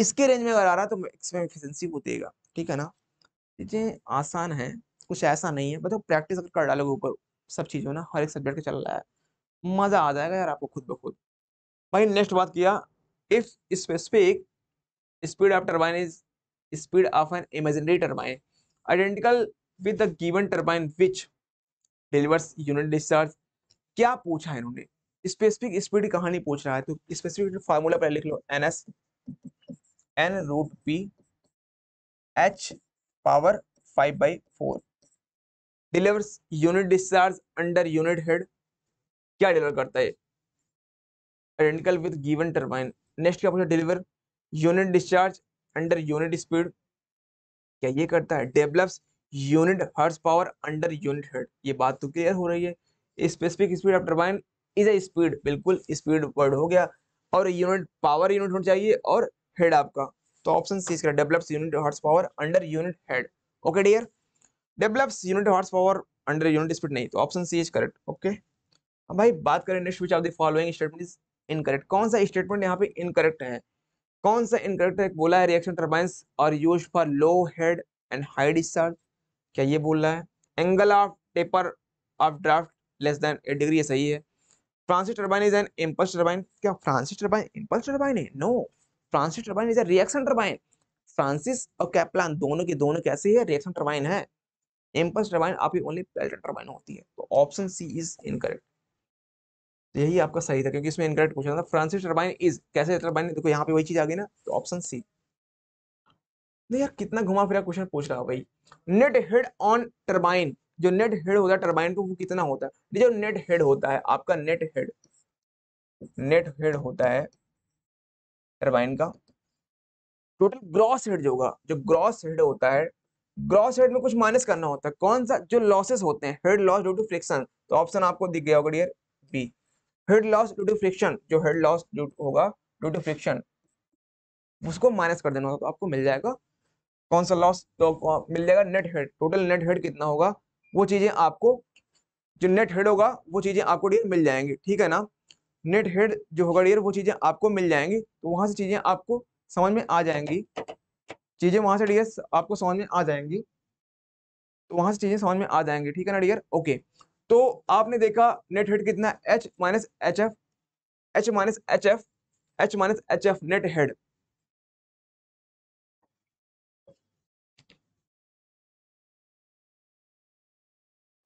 इसके रेंज में अगर आ रहा है तो मैक्सिमम एफिशिएंसी हो देगा ठीक है ना चीज़ें आसान है कुछ ऐसा नहीं है मतलब प्रैक्टिस अगर कर डालोगे ऊपर सब चीज़ों ना हर एक सब्जेक्ट का चल रहा है मज़ा आ जाएगा यार आपको खुद ब खुद भाई नेक्स्ट बात किया if specific speed of turbine is speed of an imaginary turbine identical with the given turbine which delivers unit discharge क्या पूछा है इन्होंने स्पेसिफिक स्पीड कहाँ नहीं पूछ रहा है तो स्पेसिफिक फार्मूला पहले लिख लो N S N root P H power five by four delivers unit discharge under unit head क्या डिलीवर करता है identical with given turbine next क्या deliver unit discharge under unit speed क्या ये करता है develops unit horse power under unit head ये बात तो क्लियर हो रही है specific speed of turbine is a speed बिल्कुल स्पीड वर्ड हो गया और यूनिट पावर यूनिट होना चाहिए और हेड आपका तो ऑप्शन सी इसका develops unit horse power under unit head okay dear develops unit horse power under unit speed नहीं तो option C is correct okay अब भाई बात करें next which of the following statement is incorrect कौन सा स्टेटमेंट यहाँ पे इनकरेक्ट है कौन सा इनकरेक्ट है बोला है रिएक्शन टर्बाइंस और use for low head and high discharge क्या ये बोल रहा है angle of taper of draft less than eight degree सही है Francis turbine is an impulse turbine क्या फ्रांसिस टर्बाइन इम्पल्स टर्बाइन है no Francis turbine is a reaction turbine Francis और कैप्लान दोनों के दोनों कैसे है रिएक्शन टर्बाइन है एम्पस टर्बाइन आपकी ओनली पेल्ट टर्बाइन होती है तो ऑप्शन सी इज इनकरेक्ट तो यही आपका सही था क्योंकि इसमें इनकरेक्ट क्वेश्चन था फ्रांसिस टर्बाइन इज कैसे टर्बाइन देखो यहाँ पे वही चीज आ गई ना तो ऑप्शन सी नहीं यार कितना घुमा फिरा क्वेश्चन पूछ रहा है भाई नेट हेड ऑन टर्बाइन जो नेट हेड होता है टर्बाइन को वो कितना होता है जो नेट हेड होता है आपका नेट हेड नेट हेड होता है टर्बाइन का टोटल ग्रॉस हेड जो होगा जो ग्रॉस हेड होता है ग्रॉस हेड में कुछ माइनस करना होता है कौन सा जो लॉसेस होते हैं head loss due to friction तो ऑप्शन आपको दिख गया होगा dear B head loss due to friction जो हेड लॉस होगा ड्यू टू फ्रिक्शन उसको माइनस कर देना होगा तो आपको मिल जाएगा कौन सा लॉस तो मिल जाएगा net head total net head कितना होगा वो चीजें आपको जो नेट हेड होगा वो चीजें आपको डियर मिल जाएंगी ठीक है ना नेट हेड जो होगा डियर वो चीजें आपको मिल जाएंगी तो वहां से चीजें आपको समझ में आ जाएंगी चीज़ें वहां से डियर आपको समझ में आ जाएंगी तो वहां से चीज़ें समझ में आ जाएंगी ठीक है ना डियर ओके तो आपने देखा नेट हेड कितना H minus H F H minus H F H minus H F net head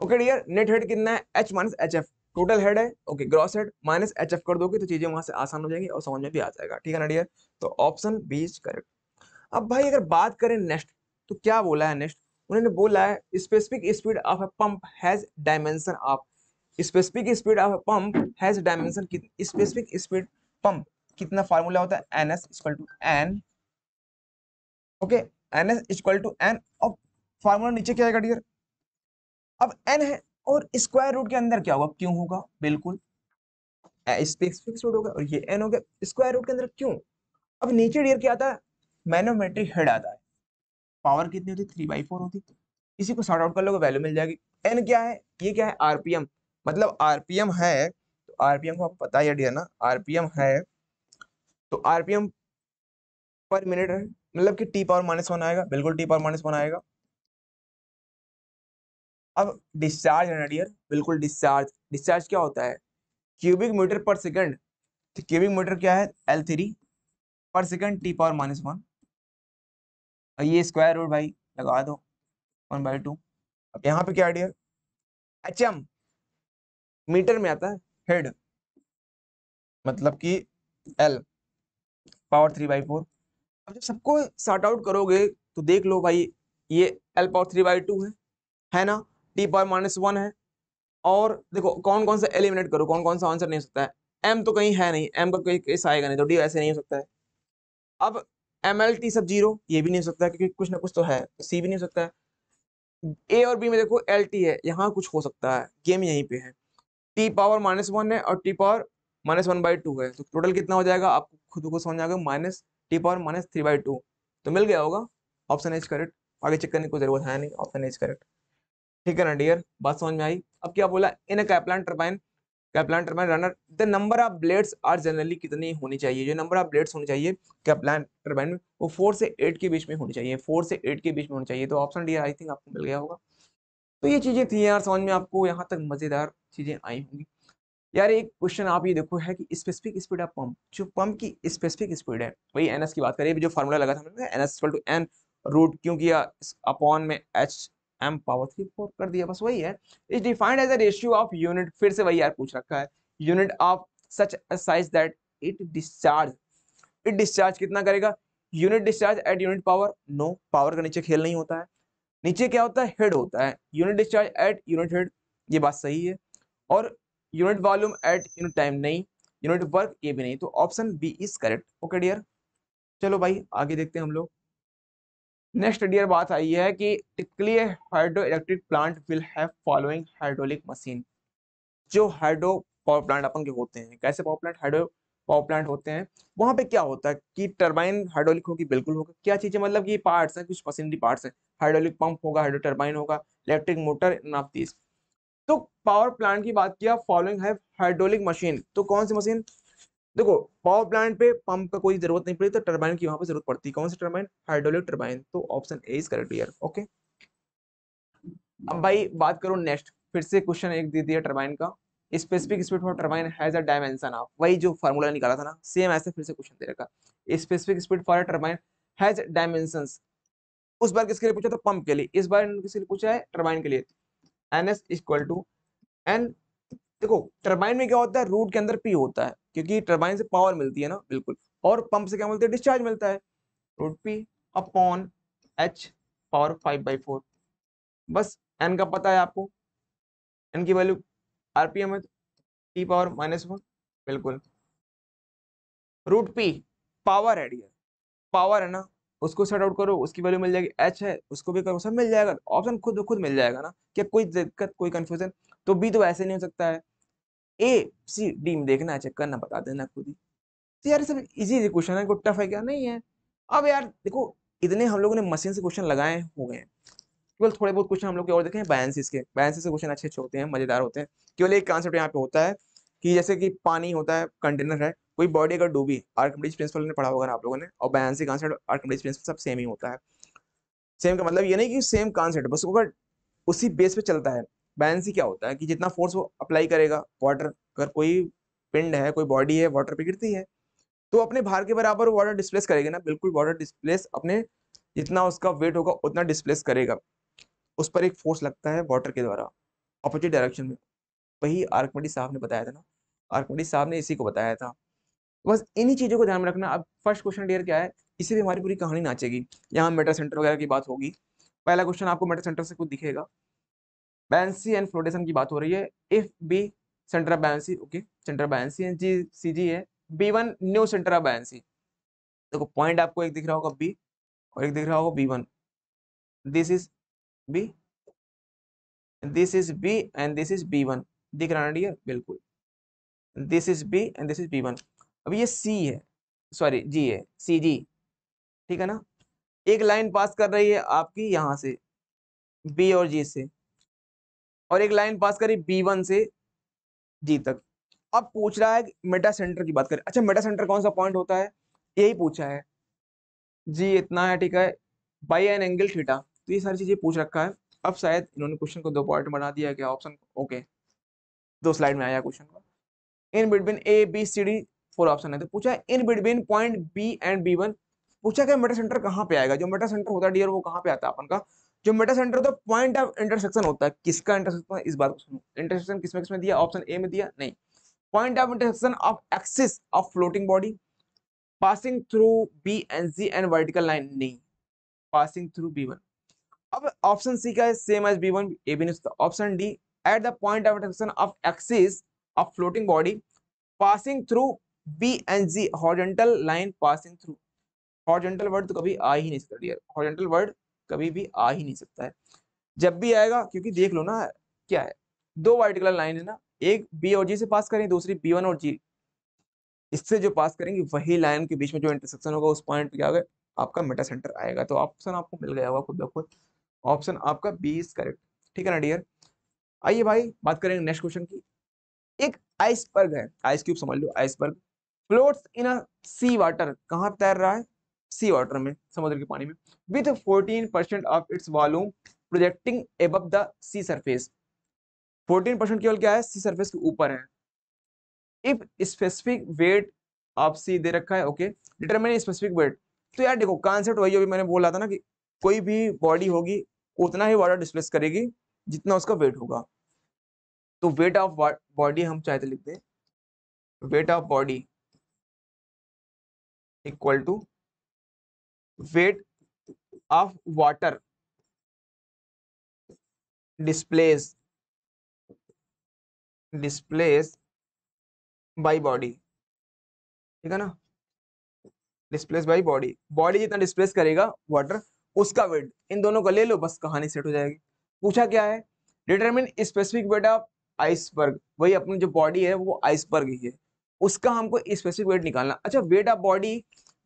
okay dear net head कितना है H minus H F total head है okay gross head minus H F कर दोगे तो चीजें वहां से आसान हो जाएंगी और समझ में भी आ जाएगा ठीक है ना डियर तो ऑप्शन बी इज करेक्ट अब भाई अगर बात करें नेक्स्ट तो क्या बोला है नेक्स्ट उन्होंने बोला है specific speed of a pump has dimension of specific speed of a pump has dimension specific speed pump कितना फार्मूला होता है N S equal to N okay N S equal to N और फार्मूला नीचे क्या आएगा अब एन है और स्क्वायर रूट के अंदर क्या होगा क्यों होगा बिल्कुल स्पेसिफिक रूट होगा और ये एन हो गया स्क्वायर रूट के अंदर क्यों अब नीचे डियर क्या आता है मैनोमेट्रिक हेड आता है पावर कितनी होती है थ्री बाई फोर होती इसी को शॉर्ट आउट कर लोगे वैल्यू मिल जाएगी एन क्या है ये क्या है आरपीएम मतलब आरपीएम है तो आरपीएम को आप पता ही है ना आरपीएम है तो आरपीएम पर मिनट है मतलब कि टी पावर माइनस वन आएगा बिल्कुल टी पावर माइनस वन आएगा अब डिस्चार्ज है ना डियर बिल्कुल डिस्चार्ज डिस्चार्ज क्या होता है क्यूबिक मीटर पर सेकंड तो क्यूबिक मीटर क्या है L three per second T power minus one और ये स्क्वायर रूट भाई लगा दो वन बाई टू अब यहाँ पे क्या आइडिया एच एम मीटर में आता है हेड मतलब कि L power three by four अब जब सबको सॉर्ट आउट करोगे तो देख लो भाई ये L power three by two है है ना टी पावर माइनस वन है और देखो कौन कौन सा एलिमिनेट करो कौन कौन सा आंसर नहीं हो सकता है एम तो कहीं है नहीं एम का कोई केस आएगा नहीं तो डी ऐसे नहीं हो सकता है अब एम एल टी सब जीरो ये भी नहीं हो सकता क्योंकि कुछ ना कुछ तो है सी भी नहीं हो सकता है ए और बी में देखो एल टी है यहाँ कुछ हो सकता है गेम यहीं पे है टी पावर माइनस वन है और T power minus one by two है तो टोटल कितना हो जाएगा आपको खुद को समझ आएगा minus T power minus three by two तो मिल गया होगा ऑप्शन एज करेक्ट आगे चेक करने की कोई जरूरत है नहीं ऑप्शन एज करेक्ट ठीक है ना डियर बात समझ में आई अब क्या बोला in a Kaplan turbine Kaplan turbine runner the number of blades are generally कितनी होनी चाहिए जो नंबर ऑफ ब्लेड्स होनी चाहिए कैप्लान टर्बाइन में वो फोर से एट के बीच में होनी चाहिए फोर से एट के बीच में होनी चाहिए तो ऑप्शन डी आई थिंक आपको मिल गया होगा तो ये चीज़ें थी यार समझ में आपको यहाँ तक मज़ेदार चीज़ें आई होंगी यार एक क्वेश्चन आप ये देखो है कि स्पेसिफिक स्पीड ऑफ पंप जो पंप की स्पेसिफिक स्पीड है वही एन की बात करें जो फार्मूला लगा था N S to N root क्योंकि अपॉन में H M power three four कर दिया बस वही है is defined as a ratio of unit फिर से वही यार पूछ रखा है unit of such size that it discharge it discharge कितना करेगा unit discharge at unit power no power का नीचे खेल नहीं होता है नीचे क्या होता है हेड होता है unit discharge at unit head ये बात सही है और unit volume at unit time नहीं यूनिट वर्क ये भी नहीं तो option B is correct okay dear चलो भाई आगे देखते हैं हम लोग नेक्स्ट डियर बात आई है कि typically hydro electric plant will have following hydraulic machine जो हाइड्रो पावर प्लांट अपन के होते हैं कैसे power plant hydro power plant होते हैं वहाँ पे क्या होता है कि टर्बाइन हाइड्रोलिक होगी बिल्कुल होगा क्या चीज़ें मतलब कि पार्ट्स हैं कुछ मशीनरी पार्ट्स हैं हाइड्रोलिक पंप होगा हाइड्रो टर्बाइन होगा इलेक्ट्रिक मोटर नाफ तो पावर प्लांट की बात किया फॉलोइंग है हाइड्रोलिक मशीन तो कौन सी मशीन देखो पावर प्लांट पे पंप का कोई जरूरत नहीं पड़ी तो टर्बाइन की वहां पर जरूरत पड़ती है कौन सी टर्बाइन हाइड्रोलिक टर्बाइन तो option A is correct dear okay अब भाई बात करो नेक्स्ट फिर से क्वेश्चन एक दे दिया टर्बाइन का specific speed for turbine has a dimension of वही जो फार्मूला निकाला था ना सेम ऐसे फिर से क्वेश्चन दे रखा specific speed for turbine has dimensions उस बार किसके लिए पूछा था तो पंप के लिए इस बार किसके लिए पूछा है टर्बाइन के लिए NS S equal to N देखो टर्बाइन में क्या होता है रूट के अंदर पी होता है क्योंकि टर्बाइन से पावर मिलती है ना बिल्कुल और पंप से क्या मिलता है डिस्चार्ज मिलता है root P upon H power five by four बस एन का पता है आपको एन की वैल्यू आरपीएम है टी पावर माइनस वन बिल्कुल रूट पी पावर है डियर पावर है ना उसको सेट आउट करो उसकी वैल्यू मिल जाएगी एच है उसको भी करो सब मिल जाएगा ऑप्शन खुद खुद मिल जाएगा ना क्या कोई दिक्कत कोई कंफ्यूजन तो बी तो ऐसे नहीं हो सकता है ए सी डी में देखना चेक करना बता देना खुद ही तो यार सब इजी इजी क्वेश्चन है कोई टफ है क्या नहीं है अब यार देखो इतने हम लोगों ने मशीन से क्वेश्चन लगाए हो गए हैं केवल थोड़े बहुत क्वेश्चन हम लोग के और हैं बैलेंसिस के बैलेंसिस के क्वेश्चन अच्छे अच्छे होते हैं मजेदार होते हैं केवल एक कॉन्सेप्ट यहाँ पे होता है कि जैसे कि पानी होता है कंटेनर है कोई बॉडी अगर डूबी आर्कमेडिज प्रिंसिपल ने पढ़ा होगा आप लोगों ने और बायसी कॉन्सेप्ट आर्कमेडिज प्रिंसिपल सब सेम ही होता है सेम का मतलब ये नहीं कि सेम कॉन्सेप्ट बस अगर उसी बेस पे चलता है ही क्या होता है कि जितना फोर्स वो अप्लाई करेगा वाटर अगर कोई पिंड है कोई बॉडी है वाटर पे गिरती है तो अपने भार के बराबर वाटर डिस्प्लेस करेगा ना बिल्कुल वाटर डिस्प्लेस अपने जितना उसका वेट होगा उतना डिस्प्लेस करेगा उस पर एक फोर्स लगता है वाटर के द्वारा अपोजिट डायरेक्शन में वही आर्कमडी साहब ने बताया था ना आर्कमडी साहब ने इसी को बताया था बस इन्हीं चीज़ों को ध्यान में रखना अब फर्स्ट क्वेश्चन डेयर क्या है इसी भी हमारी पूरी कहानी नाचेगी यहाँ मेटर सेंटर वगैरह की बात होगी पहला क्वेश्चन आपको मेटर सेंटर से कुछ दिखेगा बैंसी एंड फ्लोटेशन की बात हो रही है if B centre buoyancy okay centre buoyancy and G C G है B one new centre buoyancy देखो पॉइंट आपको एक दिख रहा होगा बी और एक दिख रहा होगा B one this is B this is B and this is B one दिख रहा है बिल्कुल this is B and this is B one अब ये सी है सॉरी जी है सी जी ठीक है ना एक लाइन पास कर रही है आपकी यहाँ से बी और जी से और एक लाइन पास करी बी वन से जी तक अब पूछ रहा है मेटा सेंटर की बात करें अच्छा मेटा सेंटर कौन सा पॉइंट होता है यही पूछा है जी इतना है ठीक है बाई एन एंगल थीटा तो ये सारी चीज़ें पूछ रखा है अब शायद इन्होंने क्वेश्चन को दो पॉइंट बना दिया क्या ऑप्शन ओके दो स्लाइड में आया क्वेश्चन का in between A B C D four option है तो पूछा in between point B and B one पूछा क्या मेटा सेंटर कहाँ पे आएगा जो मेटा सेंटर होता है डियर वो कहाँ पे आता है अपन का जो मेटा सेंटर होता है पॉइंट ऑफ इंटरसेक्शन होता है किसका इंटरसेक्शन इस बात को सुनो इंटरसेक्शन किसमें किसमें दिया ऑप्शन ए में दिया नहीं point of intersection of axis of floating body passing through B and C and vertical line नहीं पासिंग थ्रू बी वन अब ऑप्शन सी का same as B one A B नहीं option D at the point of intersection of axis of floating body passing through B and C horizontal line passing through horizontal word तो कभी आ ही नहीं सकता डियर हॉर्जेंटल वर्ड कभी भी आ ही नहीं सकता है जब भी आएगा क्योंकि देख लो ना क्या है दो वर्टिकल लाइन है ना एक बी और जी से पास करें दूसरी बी वन और जी इससे जो पास करेंगे वही लाइन के बीच में जो इंटरसेक्शन होगा उस पॉइंट पे क्या होगा आपका मेटा सेंटर आएगा तो ऑप्शन आपको मिल गया होगा खुद ब खुद ऑप्शन आपका बी इज करेक्ट ठीक है ना डियर आइए भाई बात करेंगे नेक्स्ट क्वेश्चन की एक आइसबर्ग है आइस क्यूब समझ लो iceberg floats in sea water कहाँ तैर रहा है सी वाटर में समुद्र के पानी में with 14 percent of its volume projecting above the sea surface 14 percent केवल क्या है सी सरफेस के ऊपर है if specific weight of sea दे रखा है ओके डिटरमिन स्पेसिफिक वेट तो यार देखो कॉन्सेप्ट वही अभी मैंने बोला था ना कि कोई भी बॉडी होगी उतना ही वाटर डिस्प्लेस करेगी जितना उसका वेट होगा तो वेट ऑफ बॉडी हम चाहे तो लिख दें weight of body equal to weight of water displays displays by body ठीक है ना डिस्प्लेस बाई बॉडी बॉडी जितना डिस्प्लेस करेगा वाटर उसका वेट इन दोनों का ले लो बस कहानी सेट हो जाएगी पूछा क्या है determine specific weight of iceberg वही अपनी जो बॉडी है वो आइसबर्ग ही है उसका हमको स्पेसिफिक वेट निकालना अच्छा वेट ऑफ बॉडी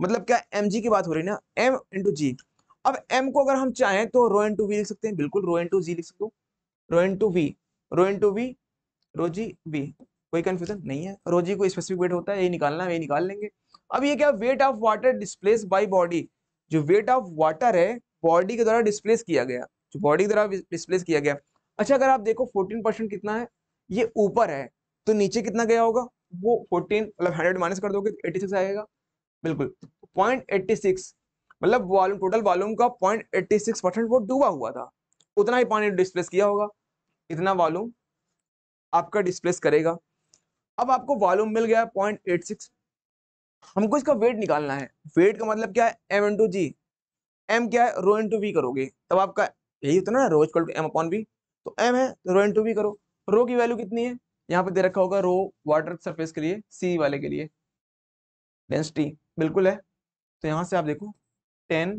मतलब क्या एम जी की बात हो रही है ना एम इंटू जी अब एम को अगर हम चाहें तो रो इन टू वी लिख सकते हैं बिल्कुल रो इन टू जी लिख सकते हो rho to V rho into V rho G V कोई कंफ्यूजन नहीं है रोजी को स्पेसिफिक वेट होता है यही निकालना है यही निकाल लेंगे अब ये क्या weight of water displace by body जो वेट ऑफ वाटर है बॉडी के द्वारा डिस्प्लेस किया गया जो बॉडी के द्वारा डिस्प्लेस किया गया अच्छा अगर आप देखो फोर्टीन परसेंट कितना है ये ऊपर है तो नीचे कितना गया होगा वो फोर्टीन मतलब हंड्रेड माइनस कर दोगे तो एटी सिक्स आएगा बिल्कुल पॉइंट एट्टी सिक्स मतलब वॉल्यूम टोटल वॉल्यूम का पॉइंट एट्टी सिक्स परसेंट वो डूबा हुआ था उतना ही पानी डिस्प्लेस किया होगा इतना वॉल्यूम आपका डिस्प्लेस करेगा अब आपको वॉल्यूम मिल गया पॉइंट एट सिक्स हमको इसका वेट निकालना है वेट का मतलब क्या है M into G M क्या है रो इन टू वी करोगे तब आपका यही होता है ना रोज कल एम अपॉन वी तो एम है तो रो टू वी करो रो की वैल्यू कितनी है यहाँ पे दे रखा होगा रो वाटर सरफेस के लिए सी वाले के लिए डेंसिटी बिल्कुल है तो यहाँ से आप देखो टेन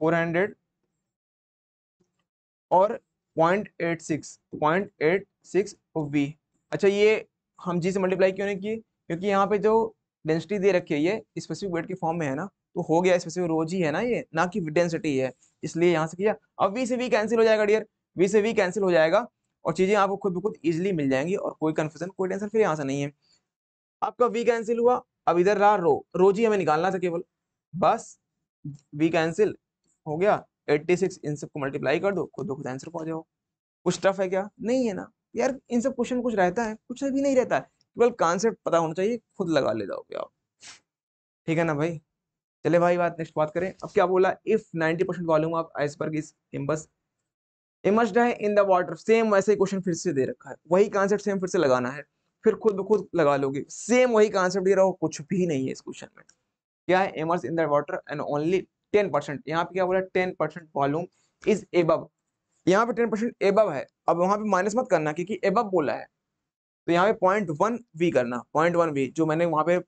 फोर हंड्रेड और point eight six point eight six V अच्छा ये हम जी से मल्टीप्लाई क्यों नहीं किए क्योंकि यहाँ पे जो डेंसिटी दे रखी है ये स्पेसिफिक वेट के फॉर्म में है ना तो हो गया स्पेसिफिक रोज ही है ना ये ना कि डेंसिटी है इसलिए यहाँ से किया अब वी से वी कैंसिल हो जाएगा डियर वी से वी कैंसिल हो जाएगा और चीज़ें आपको खुद ब खुद ईजिली मिल जाएंगी और कोई कन्फ्यूजन कोई टेंशन फिर यहाँ से नहीं है आपका वी कैंसिल हुआ अब इधर रहा रो रो जी हमें निकालना था केवल बस वी कैंसिल हो गया 86 इन सबको मल्टीप्लाई कर दो खुद खुद आंसर पहुंच जाओ कुछ टफ है क्या नहीं है ना यार इन सब क्वेश्चन कुछ रहता है कुछ भी नहीं रहता है केवल कॉन्सेप्ट पता होना चाहिए खुद लगा ले जाओगे आप ठीक है ना भाई चले भाई बात नेक्स्ट बात करें अब क्या बोला if ninety percent volume of iceberg is immersed immersed है इन द वाटर सेम वैसे क्वेश्चन फिर से दे रखा है वही कॉन्सेप्ट सेम फिर से लगाना है फिर खुद ब खुद लगा लोगे सेम वही कॉन्सेप्ट दे रहा हो कुछ भी नहीं है इस क्वेश्चन में क्या है immersed in the water and only ten percent यहाँ पे क्या बोला टेन परसेंट वॉल्यूम इज एब यहाँ पे टेन परसेंट एबव है अब वहाँ पे माइनस मत करना क्योंकि एबव बोला है तो यहाँ पे पॉइंट वन वी करना पॉइंट वन वी जो मैंने वहाँ पे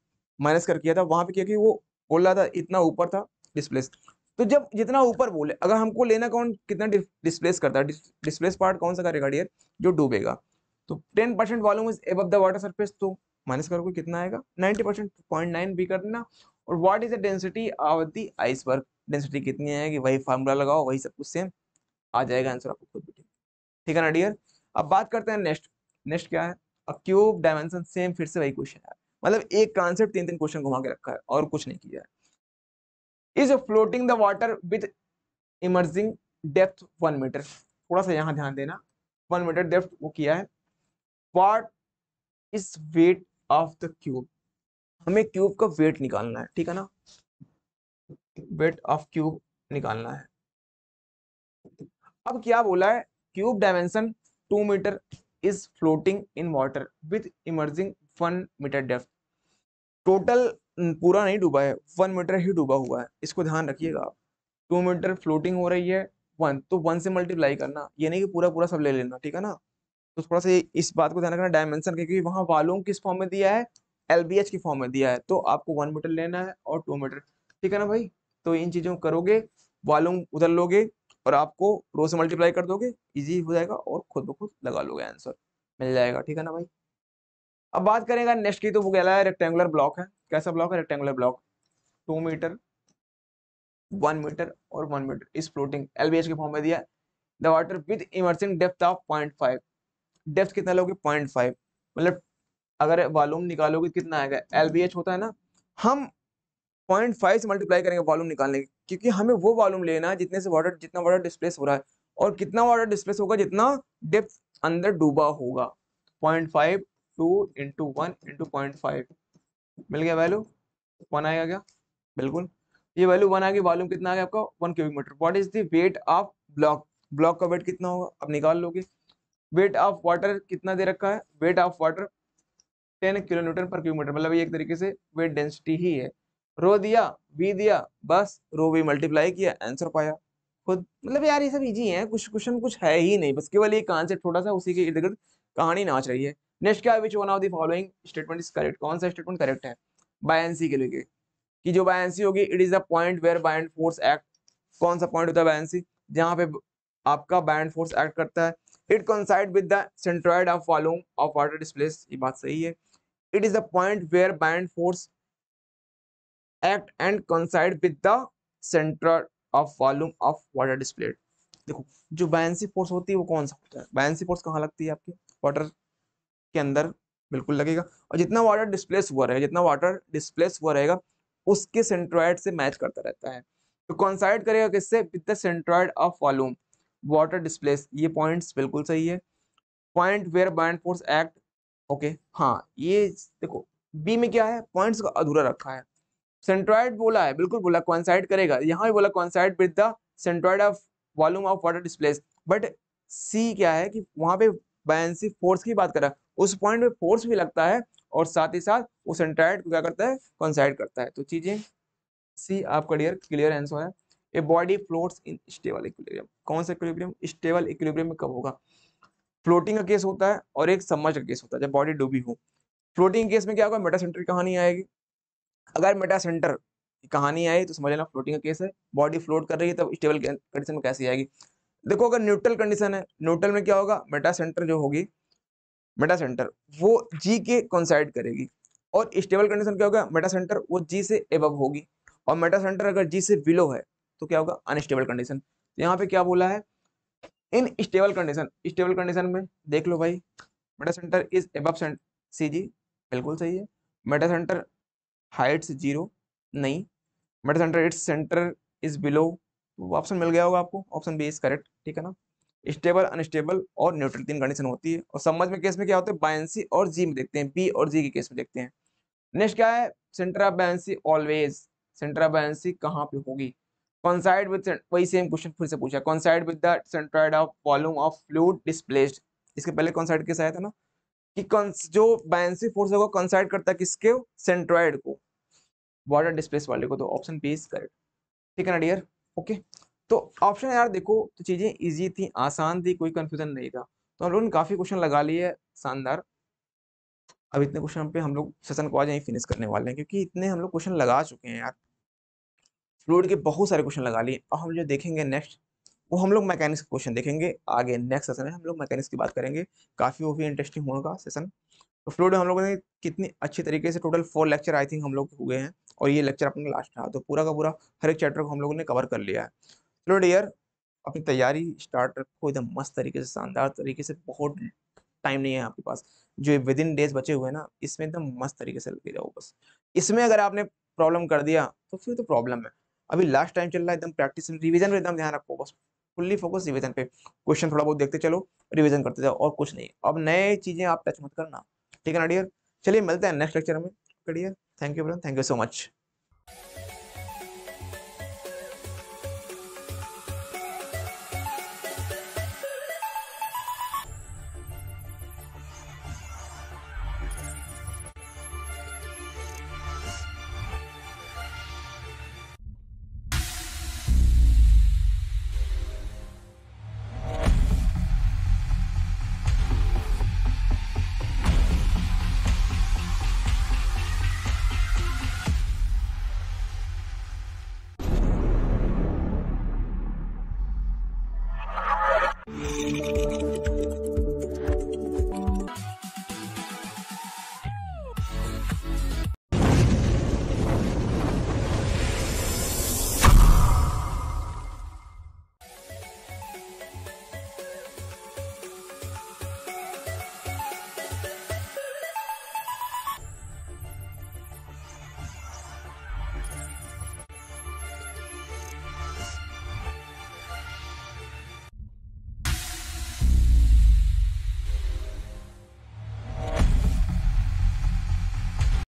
माइनस कर किया था वहां पे क्योंकि वो बोल रहा था इतना ऊपर था डिस्प्लेस तो जब जितना ऊपर बोले अगर हमको लेना कौन कितना डिस्प्लेस करता है डिस्प्लेस पार्ट कौन सा करेगा डियर जो डूबेगा तो ten percent volume is above the water surface तो माइनस करोगे कितना आएगा नाइनटी परसेंट पॉइंट नाइन भी कर देना और what is the density of the iceberg density कितनी आएगी वही फार्मूला लगाओ वही सब कुछ सेम आ जाएगा आंसर आपको खुद भी ठीक है ना डियर अब बात करते हैं नेक्स्ट नेक्स्ट क्या है अ क्यूब डायमेंशन सेम फिर से वही क्वेश्चन है मतलब एक कॉन्सेप्ट तीन तीन क्वेश्चन घुमा के रखा है और कुछ नहीं किया है is floating the water with emerging depth one metre थोड़ा सा यहाँ ध्यान देना वन मीटर डेप्थ वो किया है what is weight of the cube हमें क्यूब का वेट निकालना है ठीक है ना वेट ऑफ क्यूब निकालना है अब क्या बोला है cube dimension two metre is floating in water with emerging one metre depth total पूरा नहीं डूबा है वन मीटर ही डूबा हुआ है इसको ध्यान रखिएगा आप टू मीटर फ्लोटिंग हो रही है वन तो वन से मल्टीप्लाई करना यानी नहीं कि पूरा पूरा सब ले लेना ठीक है ना तो थोड़ा सा इस बात को ध्यान रखना डायमेंशन का क्योंकि वहाँ वालों किस फॉर्म में दिया है एल की फॉर्म में दिया है तो आपको वन मीटर लेना है और टू मीटर ठीक है ना भाई तो इन चीज़ों करोगे वालों उधर लोगे और आपको रो से मल्टीप्लाई कर दोगे इजी हो जाएगा और खुद ब खुद लगा लोगे आंसर मिल जाएगा ठीक है ना भाई अब बात करेंगे नेक्स्ट की तो वो कहला है रेक्टेंगुलर ब्लॉक है कैसा ब्लॉक है rectangular block two metre one metre और वन मीटर इस फ्लोटिंग एल के फॉर्म में दिया the water with immersing depth of point five depth कितना लोगे पॉइंट फाइव मतलब अगर वॉल्यूम निकालोगे कितना आएगा एल होता है ना हम पॉइंट फाइव से मल्टीप्लाई करेंगे वॉल्यूम निकालने के क्योंकि हमें वो वॉल्यूम लेना है जितने से वाटर जितना वाटर डिस्प्लेस हो रहा है और कितना वाटर डिस्प्लेस होगा जितना डेप्थ अंदर डूबा होगा point five two into one into point five मिल गया वैल्यू वन आएगा क्या बिल्कुल ये वैल्यू वन आएगी वॉल्यूम कितना आएगा आपका one cubic metre what is the weight of block block का वेट कितना होगा आप निकाल लोगे वेट ऑफ वाटर कितना दे रखा है weight of water ten kilometre पर किलोमीटर मतलब एक तरीके से वेट डेंसिटी ही है रो दिया वी दिया बस रो वी मल्टीप्लाई किया आंसर पाया खुद मतलब यार ये सब इजी है कुछ क्वेश्चन कुछ है ही नहीं बस केवल एक कॉन्सेप्ट थोड़ा सा उसी के इर्द गिर्द कहानी नाच रही है नेक्स्ट क्या which one of the following statement is correct कौन सा स्टेटमेंट करेक्ट है बायसी के लिए कि जो बायसी होगी it is the point where by force act कौन सा पॉइंट होता है बायसी जहाँ पे आपका बाय फोर्स एक्ट करता है it coincide with the centroid of volume of water displace ये बात सही है it is the point where band force act and coincide with the centroid of volume of water display देखो जो बायसी फोर्स होती है वो कौन सा होता है बायसी फोर्स कहाँ लगती है आपके वाटर के अंदर बिल्कुल लगेगा और जितना वाटर डिस्प्लेस हुआ रहेगा जितना वाटर डिस्प्लेस हुआ रहेगा उसके सेंट्रॉइड से मैच करता रहता है तो कॉन्साइड करेगा किससे with the centroid of volume water displace ये पॉइंट्स बिल्कुल सही है point where band force act okay हाँ ये देखो बी में क्या है पॉइंट्स का अधूरा रखा है सेंट्रॉइड बोला है बिल्कुल बोला कॉन्साइड करेगा यहाँ भी बोला coincide with the centroid of volume of water displace but see क्या है कि वहाँ पे बायसी फोर्स की बात कर रहा है उस पॉइंट पे फोर्स भी लगता है और साथ ही साथ वो सेंट्रॉइड को क्या करता है कॉन्साइड करता है तो चीजें सी आपका डियर क्लियर आंसर है a body floats in stable equilibrium कौन सा इक्विलिब्रियम स्टेबल इक्विलिब्रियम में कब होगा फ्लोटिंग का केस होता है और एक सबमर्ज का केस होता है जब बॉडी डूबी हो फ्लोटिंग केस में क्या होगा मेटा सेंटर की कहानी आएगी अगर मेटा सेंटर की कहानी आई तो समझ लेना फ्लोटिंग का केस है बॉडी फ्लोट कर रही है तब स्टेबल कंडीशन में कैसी आएगी देखो अगर न्यूट्रल कंडीशन है न्यूट्रल में क्या होगा मेटा सेंटर जो होगी मेटा सेंटर वो जी के कॉन्साइड करेगी और स्टेबल कंडीशन क्या होगा मेटा सेंटर वो जी से एबव होगी और मेटा सेंटर अगर जी से बिलो है तो क्या होगा अनस्टेबल कंडीशन तो यहाँ पे क्या बोला है in stable condition stable condition में देख लो भाई मेटा सेंटर इज एब सी जी बिल्कुल सही है मेटा सेंटर हाइट्स जीरो नहीं metacentre its centre is below option मिल गया होगा आपको ऑप्शन बी इज करेक्ट ठीक है ना स्टेबल अनस्टेबल और न्यूट्रल तीन कंडीशन होती है और समझ में केस में क्या होता है बायसी और जी में देखते हैं बी और जी के केस में देखते हैं नेक्स्ट क्या है centre of buoyancy always centre of buoyancy कहाँ पे होगी कॉन्साइड विद वही सेम क्वेश्चन फिर से पूछा coincide with the centroid of volume of fluid displaced इसके पहले कॉन्साइड किस आया था ना कि जो बायसी फोर्स को कॉन्साइड करता किसके सेंट्रॉइड को वाटर डिस्प्लेस वाले को तो ऑप्शन बी इज करेक्ट ठीक है ना डियर ओके तो ऑप्शन यार देखो तो चीज़ें इजी थी आसान थी कोई कंफ्यूजन नहीं था तो हम लोगों ने काफ़ी क्वेश्चन लगा लिए शानदार अब इतने क्वेश्चन पे हम लोग सेशन को आज यहीं फिनिश करने वाले हैं क्योंकि इतने हम लोग क्वेश्चन लगा चुके हैं यार फ्लूड के बहुत सारे क्वेश्चन लगा लिए और हम जो देखेंगे नेक्स्ट वो हम लोग मैकेनिक्स क्वेश्चन देखेंगे आगे नेक्स्ट सेशन में हम लोग मैकेनिक्स की बात करेंगे काफ़ी वो भी इंटरेस्टिंग होगा सेशन तो फ्लूड हम लोगों ने कितनी अच्छी तरीके से total four lecture I think हम लोग हुए हैं और ये लेक्चर अपने लास्ट रहा तो पूरा का पूरा हर एक चैप्टर को हम लोगों ने कवर कर लिया है फ्लूड ईयर अपनी तैयारी स्टार्ट रखो एकदम मस्त तरीके से शानदार तरीके से बहुत टाइम नहीं है आपके पास जो विद इन डेज बचे हुए हैं ना इसमें एकदम मस्त तरीके से लगे जाओ बस इसमें अगर आपने प्रॉब्लम कर दिया तो फिर तो प्रॉब्लम है अभी लास्ट टाइम चल रहा है एकदम प्रैक्टिस रिविजन एकदम ध्यान रखो बस फुल्ली फोकस रिविजन पे क्वेश्चन थोड़ा बहुत देखते चलो रिविजन करते जाओ और कुछ नहीं अब नए चीजें आप टच मत करना ठीक है ना डियर चलिए मिलते हैं नेक्स्ट लेक्चर में dear thank you brother thank you so much